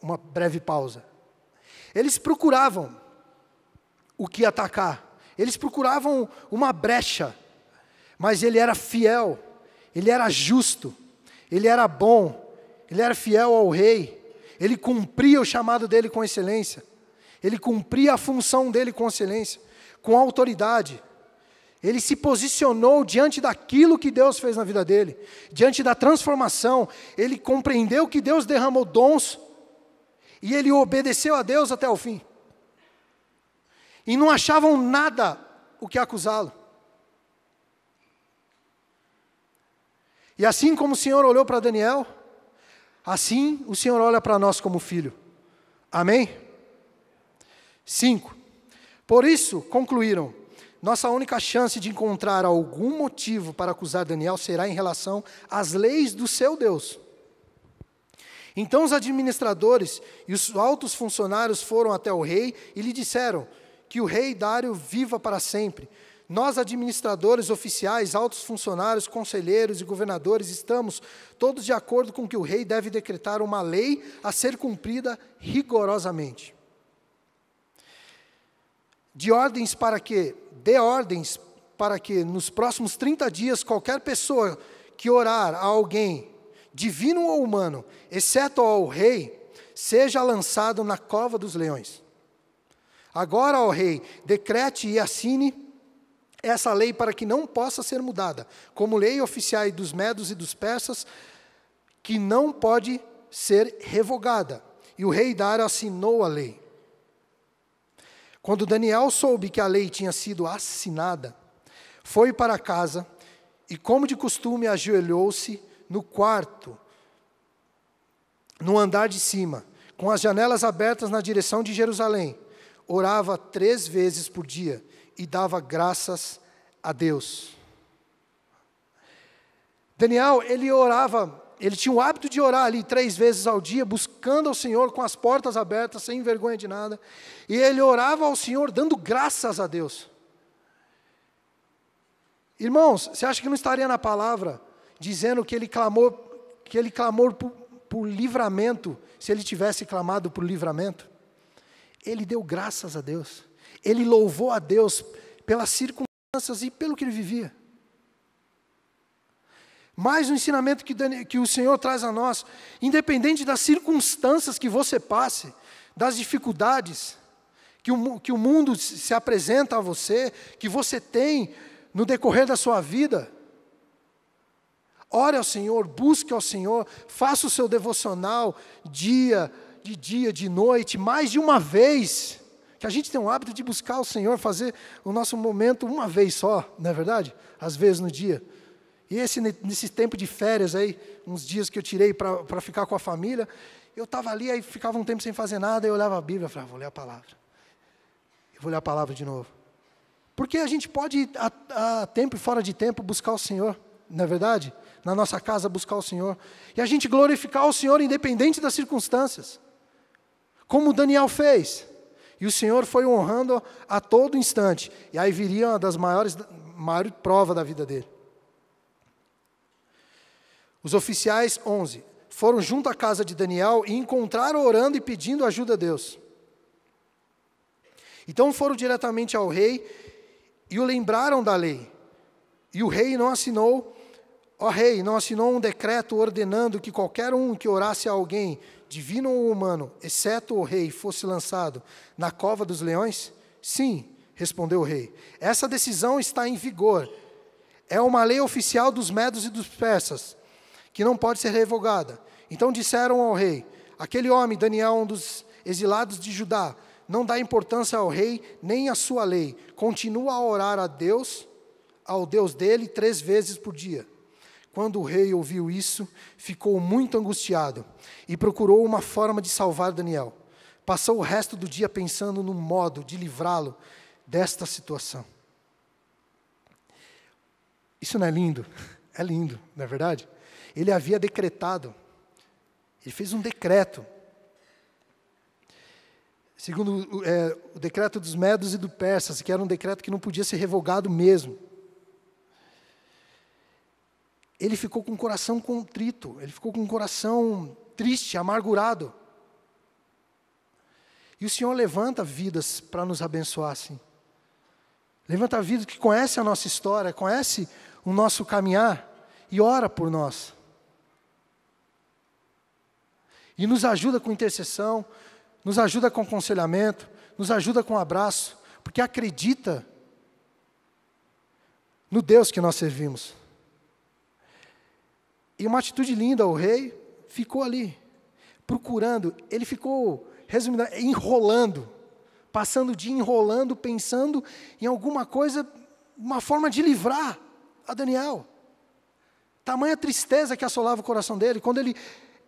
Uma breve pausa. Eles procuravam o que atacar, eles procuravam uma brecha, mas ele era fiel ele era justo, ele era bom, ele era fiel ao rei, ele cumpria o chamado dele com excelência, ele cumpria a função dele com excelência, com autoridade. Ele se posicionou diante daquilo que Deus fez na vida dele, diante da transformação, ele compreendeu que Deus derramou dons e ele obedeceu a Deus até o fim. E não achavam nada o que acusá-lo. E assim como o Senhor olhou para Daniel, assim o Senhor olha para nós como filho. Amém? 5. Por isso, concluíram, nossa única chance de encontrar algum motivo para acusar Daniel será em relação às leis do seu Deus. Então os administradores e os altos funcionários foram até o rei e lhe disseram: Que o rei Dário viva para sempre, nós, administradores, oficiais, altos funcionários, conselheiros e governadores, estamos todos de acordo com que o rei deve decretar uma lei a ser cumprida rigorosamente. De ordens para que, dê ordens para que nos próximos 30 dias qualquer pessoa que orar a alguém, divino ou humano, exceto ao rei, seja lançado na cova dos leões. Agora, ó rei, decrete e assine essa lei para que não possa ser mudada, como lei oficial dos medos e dos persas, que não pode ser revogada. E o rei Dário assinou a lei. Quando Daniel soube que a lei tinha sido assinada, foi para casa e, como de costume, ajoelhou-se no quarto, no andar de cima, com as janelas abertas na direção de Jerusalém. Orava três vezes por dia e dava graças a Deus. Daniel, ele orava, ele tinha o hábito de orar ali três vezes ao dia, buscando ao Senhor com as portas abertas, sem vergonha de nada. E ele orava ao Senhor dando graças a Deus. Irmãos, você acha que não estaria na palavra dizendo que ele clamou, que ele clamou por, por livramento, se ele tivesse clamado por livramento? Ele deu graças a Deus. Ele louvou a Deus pelas circunstâncias e pelo que ele vivia. Mais um ensinamento que, que o Senhor traz a nós, independente das circunstâncias que você passe, das dificuldades que o, que o mundo se apresenta a você, que você tem no decorrer da sua vida, ore ao Senhor, busque ao Senhor, faça o seu devocional dia, de dia, de noite, mais de uma vez que a gente tem o hábito de buscar o Senhor, fazer o nosso momento uma vez só, não é verdade? Às vezes no dia. E esse, nesse tempo de férias aí, uns dias que eu tirei para ficar com a família, eu estava ali, aí ficava um tempo sem fazer nada, eu olhava a Bíblia e falava, vou ler a palavra. Eu vou ler a palavra de novo. Porque a gente pode, ir a, a tempo e fora de tempo, buscar o Senhor, não é verdade? Na nossa casa, buscar o Senhor. E a gente glorificar o Senhor independente das circunstâncias. Como Daniel fez. E o Senhor foi honrando a todo instante. E aí viria uma das maiores maior da vida dele. Os oficiais 11 foram junto à casa de Daniel e encontraram orando e pedindo ajuda a Deus. Então foram diretamente ao rei e o lembraram da lei. E o rei não assinou Ó rei, não assinou um decreto ordenando que qualquer um que orasse a alguém, divino ou humano, exceto o rei, fosse lançado na cova dos leões? Sim, respondeu o rei. Essa decisão está em vigor. É uma lei oficial dos medos e dos persas, que não pode ser revogada. Então disseram ao rei: Aquele homem, Daniel, um dos exilados de Judá, não dá importância ao rei nem à sua lei. Continua a orar a Deus, ao Deus dele, três vezes por dia. Quando o rei ouviu isso, ficou muito angustiado e procurou uma forma de salvar Daniel. Passou o resto do dia pensando no modo de livrá-lo desta situação. Isso não é lindo? É lindo, não é verdade? Ele havia decretado, ele fez um decreto. Segundo é, o decreto dos Medos e do Persas, que era um decreto que não podia ser revogado mesmo ele ficou com o coração contrito, ele ficou com o coração triste, amargurado. E o Senhor levanta vidas para nos abençoar, sim. Levanta vidas que conhece a nossa história, conhece o nosso caminhar e ora por nós. E nos ajuda com intercessão, nos ajuda com aconselhamento, nos ajuda com abraço, porque acredita no Deus que nós servimos. E uma atitude linda, o rei ficou ali, procurando, ele ficou, resumindo, enrolando, passando o dia enrolando, pensando em alguma coisa, uma forma de livrar a Daniel. Tamanha tristeza que assolava o coração dele, quando ele,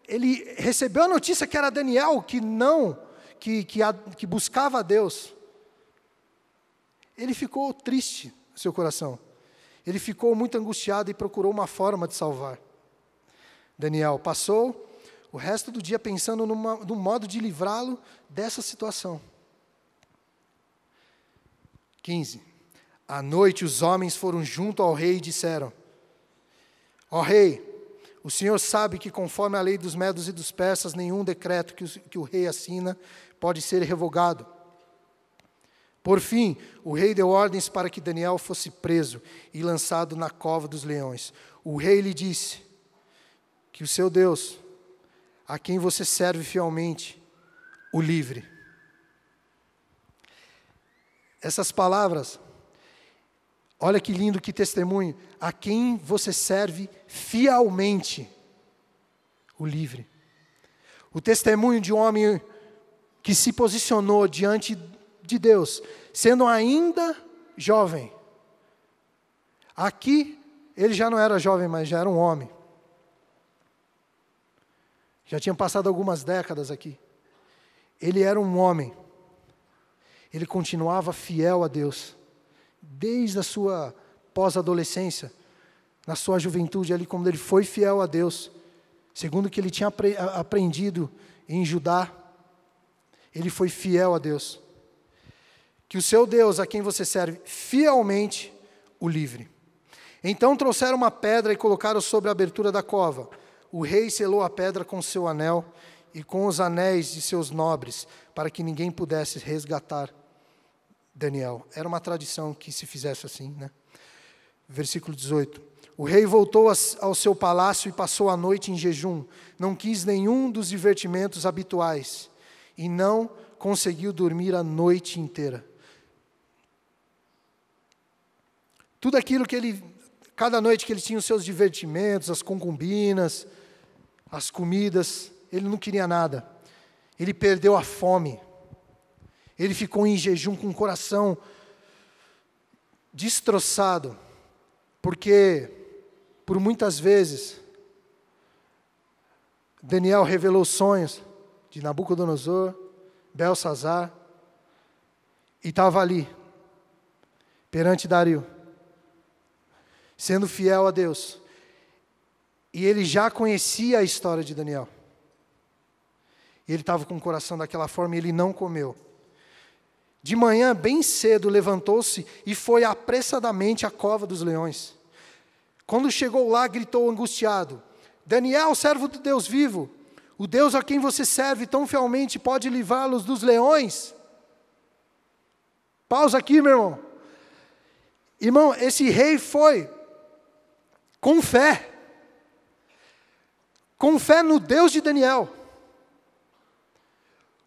ele recebeu a notícia que era Daniel que não, que, que, a, que buscava a Deus, ele ficou triste, seu coração. Ele ficou muito angustiado e procurou uma forma de salvar. Daniel passou o resto do dia pensando numa, num modo de livrá-lo dessa situação. 15. À noite os homens foram junto ao rei e disseram: Ó rei, o senhor sabe que, conforme a lei dos medos e dos persas, nenhum decreto que o, que o rei assina pode ser revogado. Por fim, o rei deu ordens para que Daniel fosse preso e lançado na cova dos leões. O rei lhe disse: que o seu Deus, a quem você serve fielmente, o livre. Essas palavras, olha que lindo, que testemunho, a quem você serve fielmente, o livre. O testemunho de um homem que se posicionou diante de Deus, sendo ainda jovem. Aqui, ele já não era jovem, mas já era um homem. Já tinha passado algumas décadas aqui. Ele era um homem. Ele continuava fiel a Deus. Desde a sua pós-adolescência, na sua juventude ali, quando ele foi fiel a Deus, segundo o que ele tinha aprendido em Judá, ele foi fiel a Deus. Que o seu Deus, a quem você serve, fielmente o livre. Então trouxeram uma pedra e colocaram sobre a abertura da cova. O rei selou a pedra com seu anel e com os anéis de seus nobres, para que ninguém pudesse resgatar Daniel. Era uma tradição que se fizesse assim, né? Versículo 18. O rei voltou ao seu palácio e passou a noite em jejum. Não quis nenhum dos divertimentos habituais e não conseguiu dormir a noite inteira. Tudo aquilo que ele, cada noite que ele tinha os seus divertimentos, as concubinas, as comidas, ele não queria nada. Ele perdeu a fome. Ele ficou em jejum com o coração destroçado, porque por muitas vezes Daniel revelou sonhos de Nabucodonosor, Belsazar, e estava ali, perante Dario, sendo fiel a Deus, e ele já conhecia a história de Daniel. Ele estava com o coração daquela forma e ele não comeu. De manhã, bem cedo, levantou-se e foi apressadamente à cova dos leões. Quando chegou lá, gritou angustiado: Daniel, servo do Deus vivo, o Deus a quem você serve tão fielmente pode livrá-los dos leões? Pausa aqui, meu irmão. Irmão, esse rei foi com fé com fé no Deus de Daniel.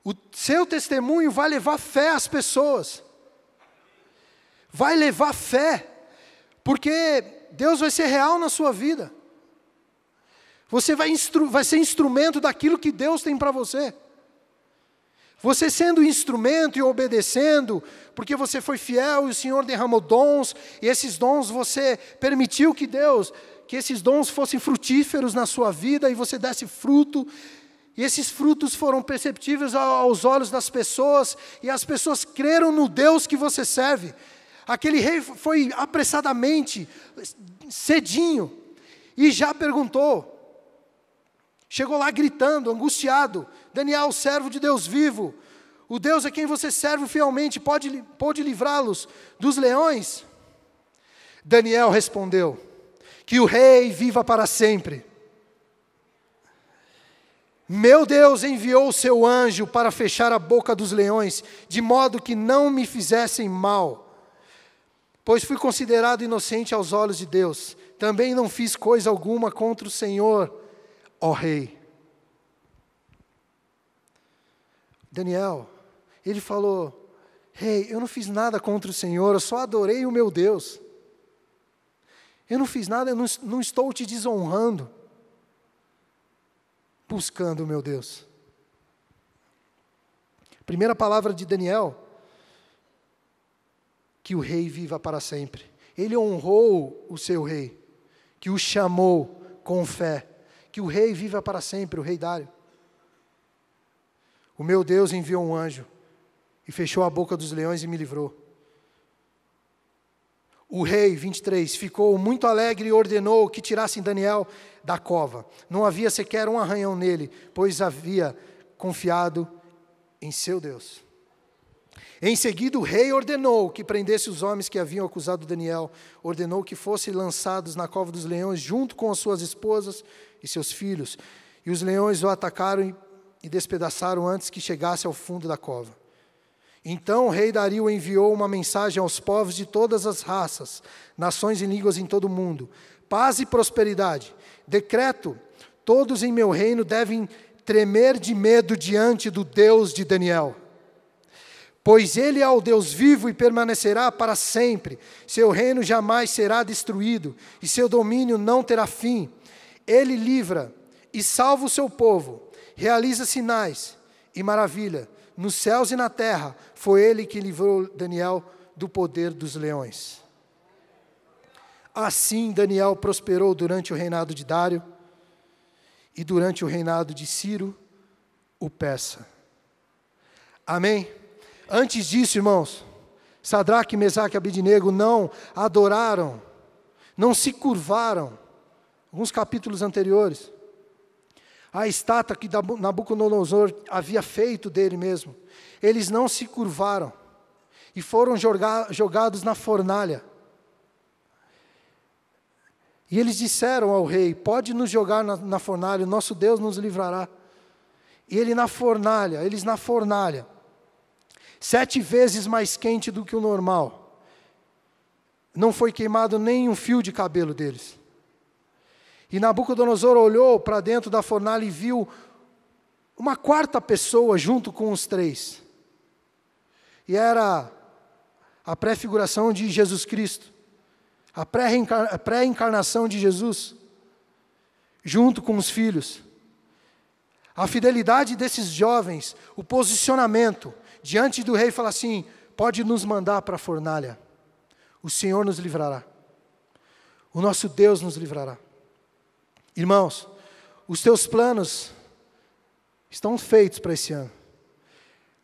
O seu testemunho vai levar fé às pessoas. Vai levar fé, porque Deus vai ser real na sua vida. Você vai, vai ser instrumento daquilo que Deus tem para você. Você sendo instrumento e obedecendo, porque você foi fiel e o Senhor derramou dons, e esses dons você permitiu que Deus que esses dons fossem frutíferos na sua vida e você desse fruto. E esses frutos foram perceptíveis aos olhos das pessoas, e as pessoas creram no Deus que você serve. Aquele rei foi apressadamente, cedinho, e já perguntou. Chegou lá gritando, angustiado: Daniel, servo de Deus vivo, o Deus a quem você serve fielmente pode, pode livrá-los dos leões? Daniel respondeu: que o rei viva para sempre. Meu Deus enviou o seu anjo para fechar a boca dos leões, de modo que não me fizessem mal, pois fui considerado inocente aos olhos de Deus. Também não fiz coisa alguma contra o Senhor, ó Rei. Daniel, ele falou: Rei, hey, eu não fiz nada contra o Senhor, eu só adorei o meu Deus. Eu não fiz nada, eu não, não estou te desonrando. Buscando, meu Deus. Primeira palavra de Daniel: que o rei viva para sempre. Ele honrou o seu rei, que o chamou com fé. Que o rei viva para sempre, o rei Dário. O meu Deus enviou um anjo e fechou a boca dos leões e me livrou. O rei, 23, ficou muito alegre e ordenou que tirassem Daniel da cova. Não havia sequer um arranhão nele, pois havia confiado em seu Deus. Em seguida, o rei ordenou que prendesse os homens que haviam acusado Daniel, ordenou que fossem lançados na cova dos leões, junto com as suas esposas e seus filhos. E os leões o atacaram e despedaçaram antes que chegasse ao fundo da cova. Então o rei Dario enviou uma mensagem aos povos de todas as raças, nações e línguas em todo o mundo: paz e prosperidade. Decreto: todos em meu reino devem tremer de medo diante do Deus de Daniel. Pois ele é o Deus vivo e permanecerá para sempre. Seu reino jamais será destruído e seu domínio não terá fim. Ele livra e salva o seu povo, realiza sinais e maravilha nos céus e na terra, foi ele que livrou Daniel do poder dos leões. Assim Daniel prosperou durante o reinado de Dário e durante o reinado de Ciro, o Peça. Amém? Antes disso, irmãos, Sadraque, Mesaque e Abidinego não adoraram, não se curvaram. Alguns capítulos anteriores a estátua que Nabucodonosor havia feito dele mesmo. Eles não se curvaram e foram joga jogados na fornalha. E eles disseram ao rei: Pode nos jogar na, na fornalha, o nosso Deus nos livrará. E ele na fornalha, eles na fornalha, sete vezes mais quente do que o normal. Não foi queimado nem um fio de cabelo deles. E Nabucodonosor olhou para dentro da fornalha e viu uma quarta pessoa junto com os três. E era a prefiguração de Jesus Cristo, a pré-encarnação de Jesus, junto com os filhos. A fidelidade desses jovens, o posicionamento diante do rei, fala assim: pode nos mandar para a fornalha, o Senhor nos livrará, o nosso Deus nos livrará. Irmãos, os teus planos estão feitos para esse ano.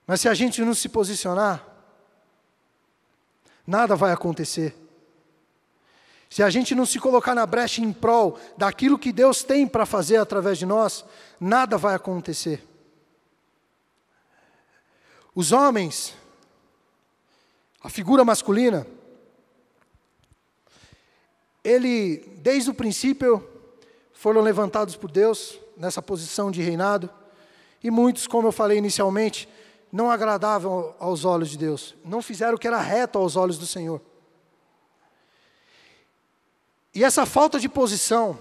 Mas se a gente não se posicionar, nada vai acontecer. Se a gente não se colocar na brecha em prol daquilo que Deus tem para fazer através de nós, nada vai acontecer. Os homens, a figura masculina, ele, desde o princípio, foram levantados por Deus nessa posição de reinado, e muitos, como eu falei inicialmente, não agradavam aos olhos de Deus, não fizeram o que era reto aos olhos do Senhor. E essa falta de posição,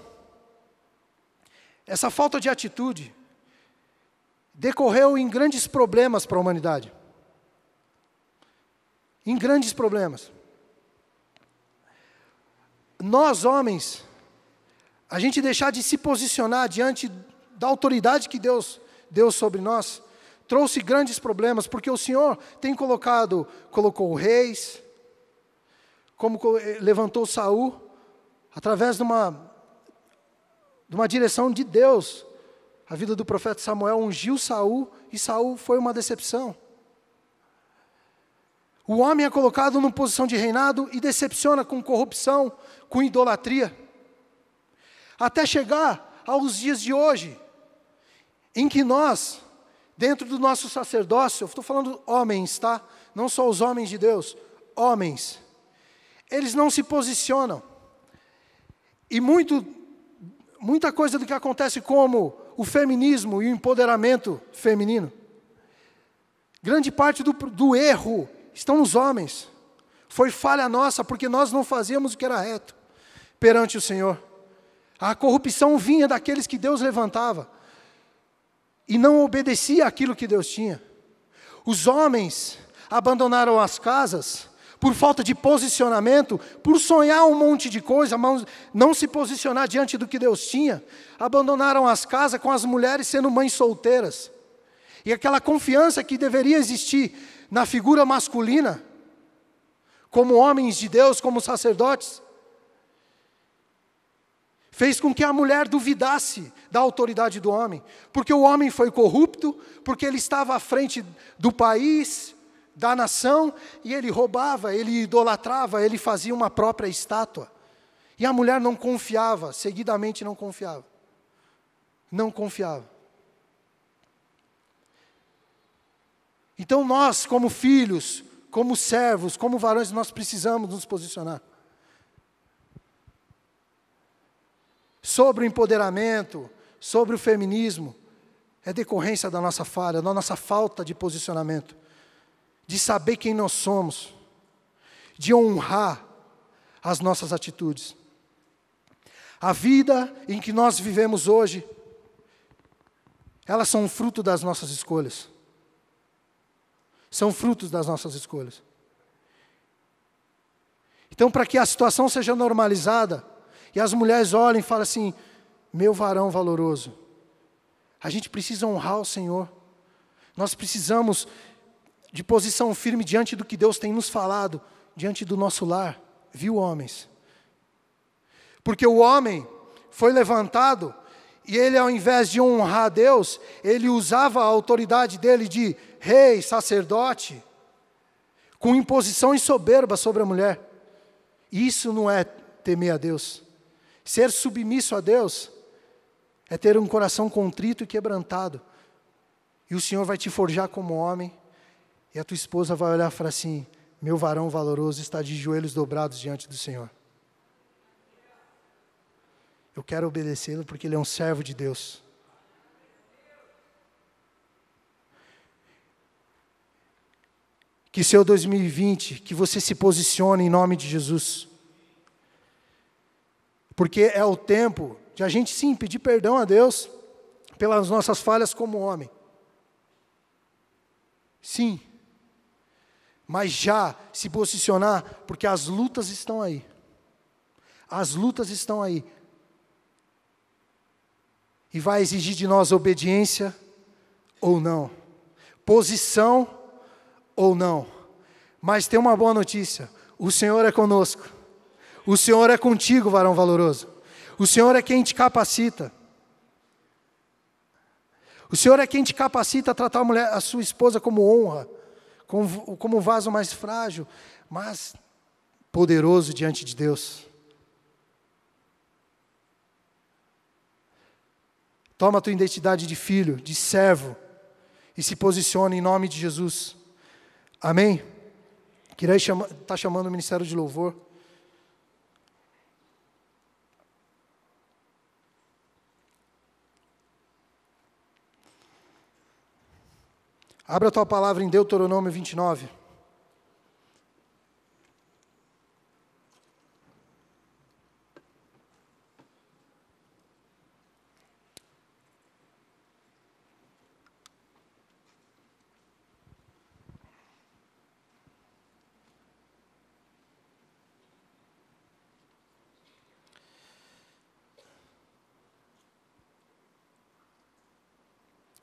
essa falta de atitude, decorreu em grandes problemas para a humanidade. Em grandes problemas. Nós, homens, a gente deixar de se posicionar diante da autoridade que Deus deu sobre nós, trouxe grandes problemas, porque o Senhor tem colocado, colocou reis, como eh, levantou Saul, através de uma, de uma direção de Deus. A vida do profeta Samuel ungiu Saul e Saul foi uma decepção. O homem é colocado numa posição de reinado e decepciona com corrupção, com idolatria até chegar aos dias de hoje, em que nós, dentro do nosso sacerdócio, estou falando homens, tá? Não só os homens de Deus, homens, eles não se posicionam. E muito, muita coisa do que acontece como o feminismo e o empoderamento feminino, grande parte do, do erro estão nos homens. Foi falha nossa, porque nós não fazíamos o que era reto perante o Senhor. A corrupção vinha daqueles que Deus levantava e não obedecia aquilo que Deus tinha. Os homens abandonaram as casas por falta de posicionamento, por sonhar um monte de coisa, mas não se posicionar diante do que Deus tinha. Abandonaram as casas com as mulheres sendo mães solteiras. E aquela confiança que deveria existir na figura masculina, como homens de Deus, como sacerdotes, fez com que a mulher duvidasse da autoridade do homem, porque o homem foi corrupto, porque ele estava à frente do país, da nação, e ele roubava, ele idolatrava, ele fazia uma própria estátua. E a mulher não confiava, seguidamente não confiava. Não confiava. Então nós, como filhos, como servos, como varões, nós precisamos nos posicionar. sobre o empoderamento, sobre o feminismo, é decorrência da nossa falha, da nossa falta de posicionamento, de saber quem nós somos, de honrar as nossas atitudes. A vida em que nós vivemos hoje, elas são fruto das nossas escolhas. São frutos das nossas escolhas. Então, para que a situação seja normalizada, e as mulheres olham e falam assim: meu varão valoroso. A gente precisa honrar o Senhor. Nós precisamos de posição firme diante do que Deus tem nos falado, diante do nosso lar, viu, homens? Porque o homem foi levantado e ele, ao invés de honrar a Deus, ele usava a autoridade dele de rei, sacerdote, com e soberba sobre a mulher. Isso não é temer a Deus. Ser submisso a Deus é ter um coração contrito e quebrantado. E o Senhor vai te forjar como homem, e a tua esposa vai olhar e falar assim: Meu varão valoroso está de joelhos dobrados diante do Senhor. Eu quero obedecê-lo porque ele é um servo de Deus. Que seu 2020, que você se posicione em nome de Jesus porque é o tempo de a gente sim pedir perdão a Deus pelas nossas falhas como homem. Sim, mas já se posicionar, porque as lutas estão aí. As lutas estão aí. E vai exigir de nós obediência ou não, posição ou não. Mas tem uma boa notícia: o Senhor é conosco. O Senhor é contigo, varão valoroso. O Senhor é quem te capacita. O Senhor é quem te capacita a tratar a, mulher, a sua esposa como honra, como, como um vaso mais frágil, mas poderoso diante de Deus. Toma a tua identidade de filho, de servo, e se posiciona em nome de Jesus. Amém? Queria estar tá chamando o ministério de louvor. Abra a tua palavra em Deuteronômio 29.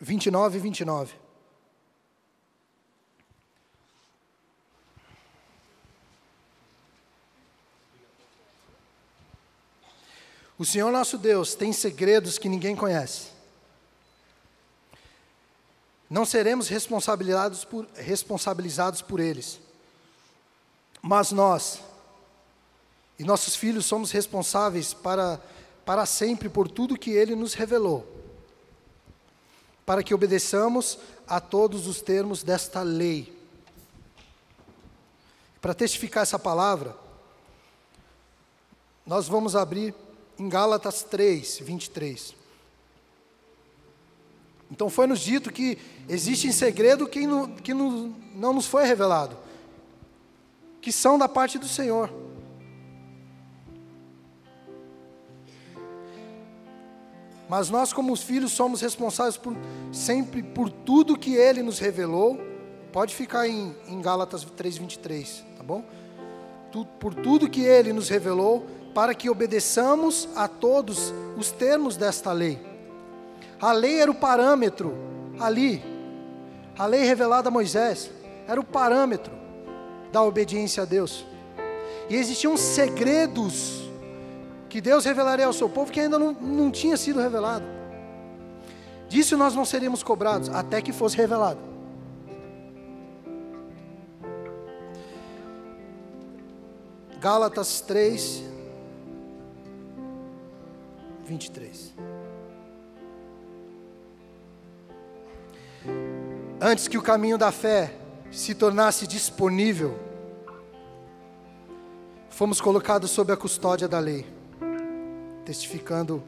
Vinte e nove, vinte e nove. O Senhor nosso Deus tem segredos que ninguém conhece. Não seremos responsabilizados por, responsabilizados por eles. Mas nós e nossos filhos somos responsáveis para, para sempre por tudo que ele nos revelou, para que obedeçamos a todos os termos desta lei. Para testificar essa palavra, nós vamos abrir em Gálatas 3, 23. Então foi nos dito que existe em segredo que no, que no, não nos foi revelado, que são da parte do Senhor. Mas nós, como os filhos, somos responsáveis por, sempre por tudo que Ele nos revelou. Pode ficar em, em Gálatas 3,23, tá bom? Tu, por tudo que Ele nos revelou, para que obedeçamos a todos os termos desta lei. A lei era o parâmetro ali, a lei revelada a Moisés era o parâmetro da obediência a Deus. E existiam segredos que Deus revelaria ao seu povo que ainda não, não tinha sido revelado. Disso nós não seríamos cobrados até que fosse revelado. Gálatas 3, 23. Antes que o caminho da fé se tornasse disponível, fomos colocados sob a custódia da lei, testificando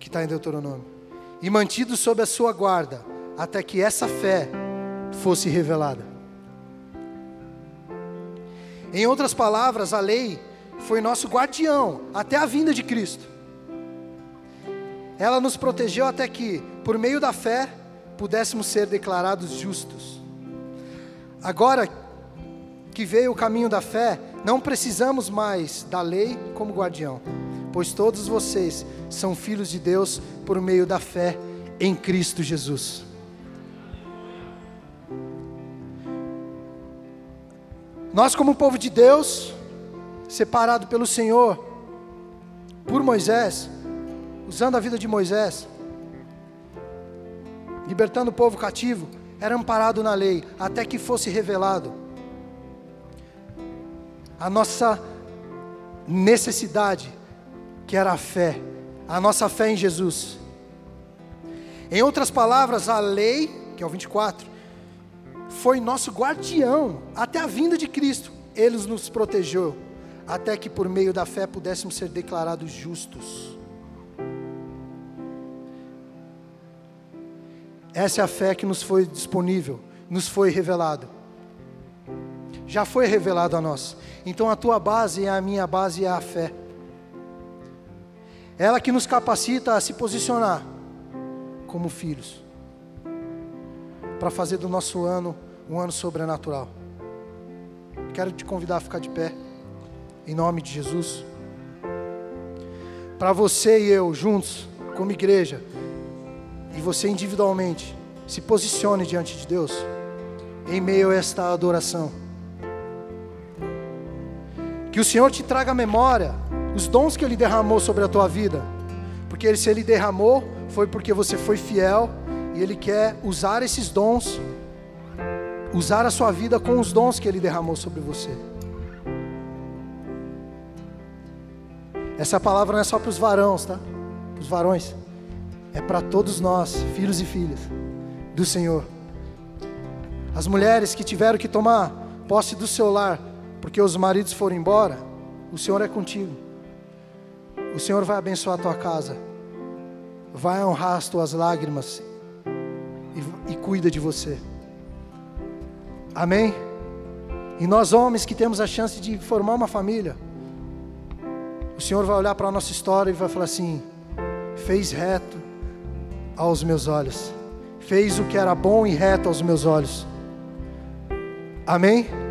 que está em Deuteronômio, e mantidos sob a sua guarda, até que essa fé fosse revelada. Em outras palavras, a lei foi nosso guardião até a vinda de Cristo. Ela nos protegeu até que, por meio da fé, pudéssemos ser declarados justos. Agora que veio o caminho da fé, não precisamos mais da lei como guardião, pois todos vocês são filhos de Deus por meio da fé em Cristo Jesus. Nós, como povo de Deus, separado pelo Senhor, por Moisés, usando a vida de Moisés, libertando o povo cativo, era amparado na lei, até que fosse revelado a nossa necessidade, que era a fé, a nossa fé em Jesus. Em outras palavras, a lei, que é o 24, foi nosso guardião até a vinda de Cristo. Ele nos protegeu, até que por meio da fé pudéssemos ser declarados justos. Essa é a fé que nos foi disponível, nos foi revelada. Já foi revelado a nós. Então a tua base e é a minha base é a fé. Ela que nos capacita a se posicionar como filhos, para fazer do nosso ano um ano sobrenatural. Quero te convidar a ficar de pé, em nome de Jesus. Para você e eu, juntos, como igreja, e você individualmente se posicione diante de Deus em meio a esta adoração. Que o Senhor te traga à memória os dons que Ele derramou sobre a tua vida, porque se Ele derramou, foi porque você foi fiel e Ele quer usar esses dons, usar a sua vida com os dons que Ele derramou sobre você. Essa palavra não é só para os varões, tá? Para os varões é para todos nós, filhos e filhas do Senhor. As mulheres que tiveram que tomar posse do seu lar, porque os maridos foram embora, o Senhor é contigo. O Senhor vai abençoar a tua casa, vai honrar as tuas lágrimas e, e cuida de você. Amém? E nós, homens que temos a chance de formar uma família, o Senhor vai olhar para a nossa história e vai falar assim: fez reto aos meus olhos. Fez o que era bom e reto aos meus olhos. Amém?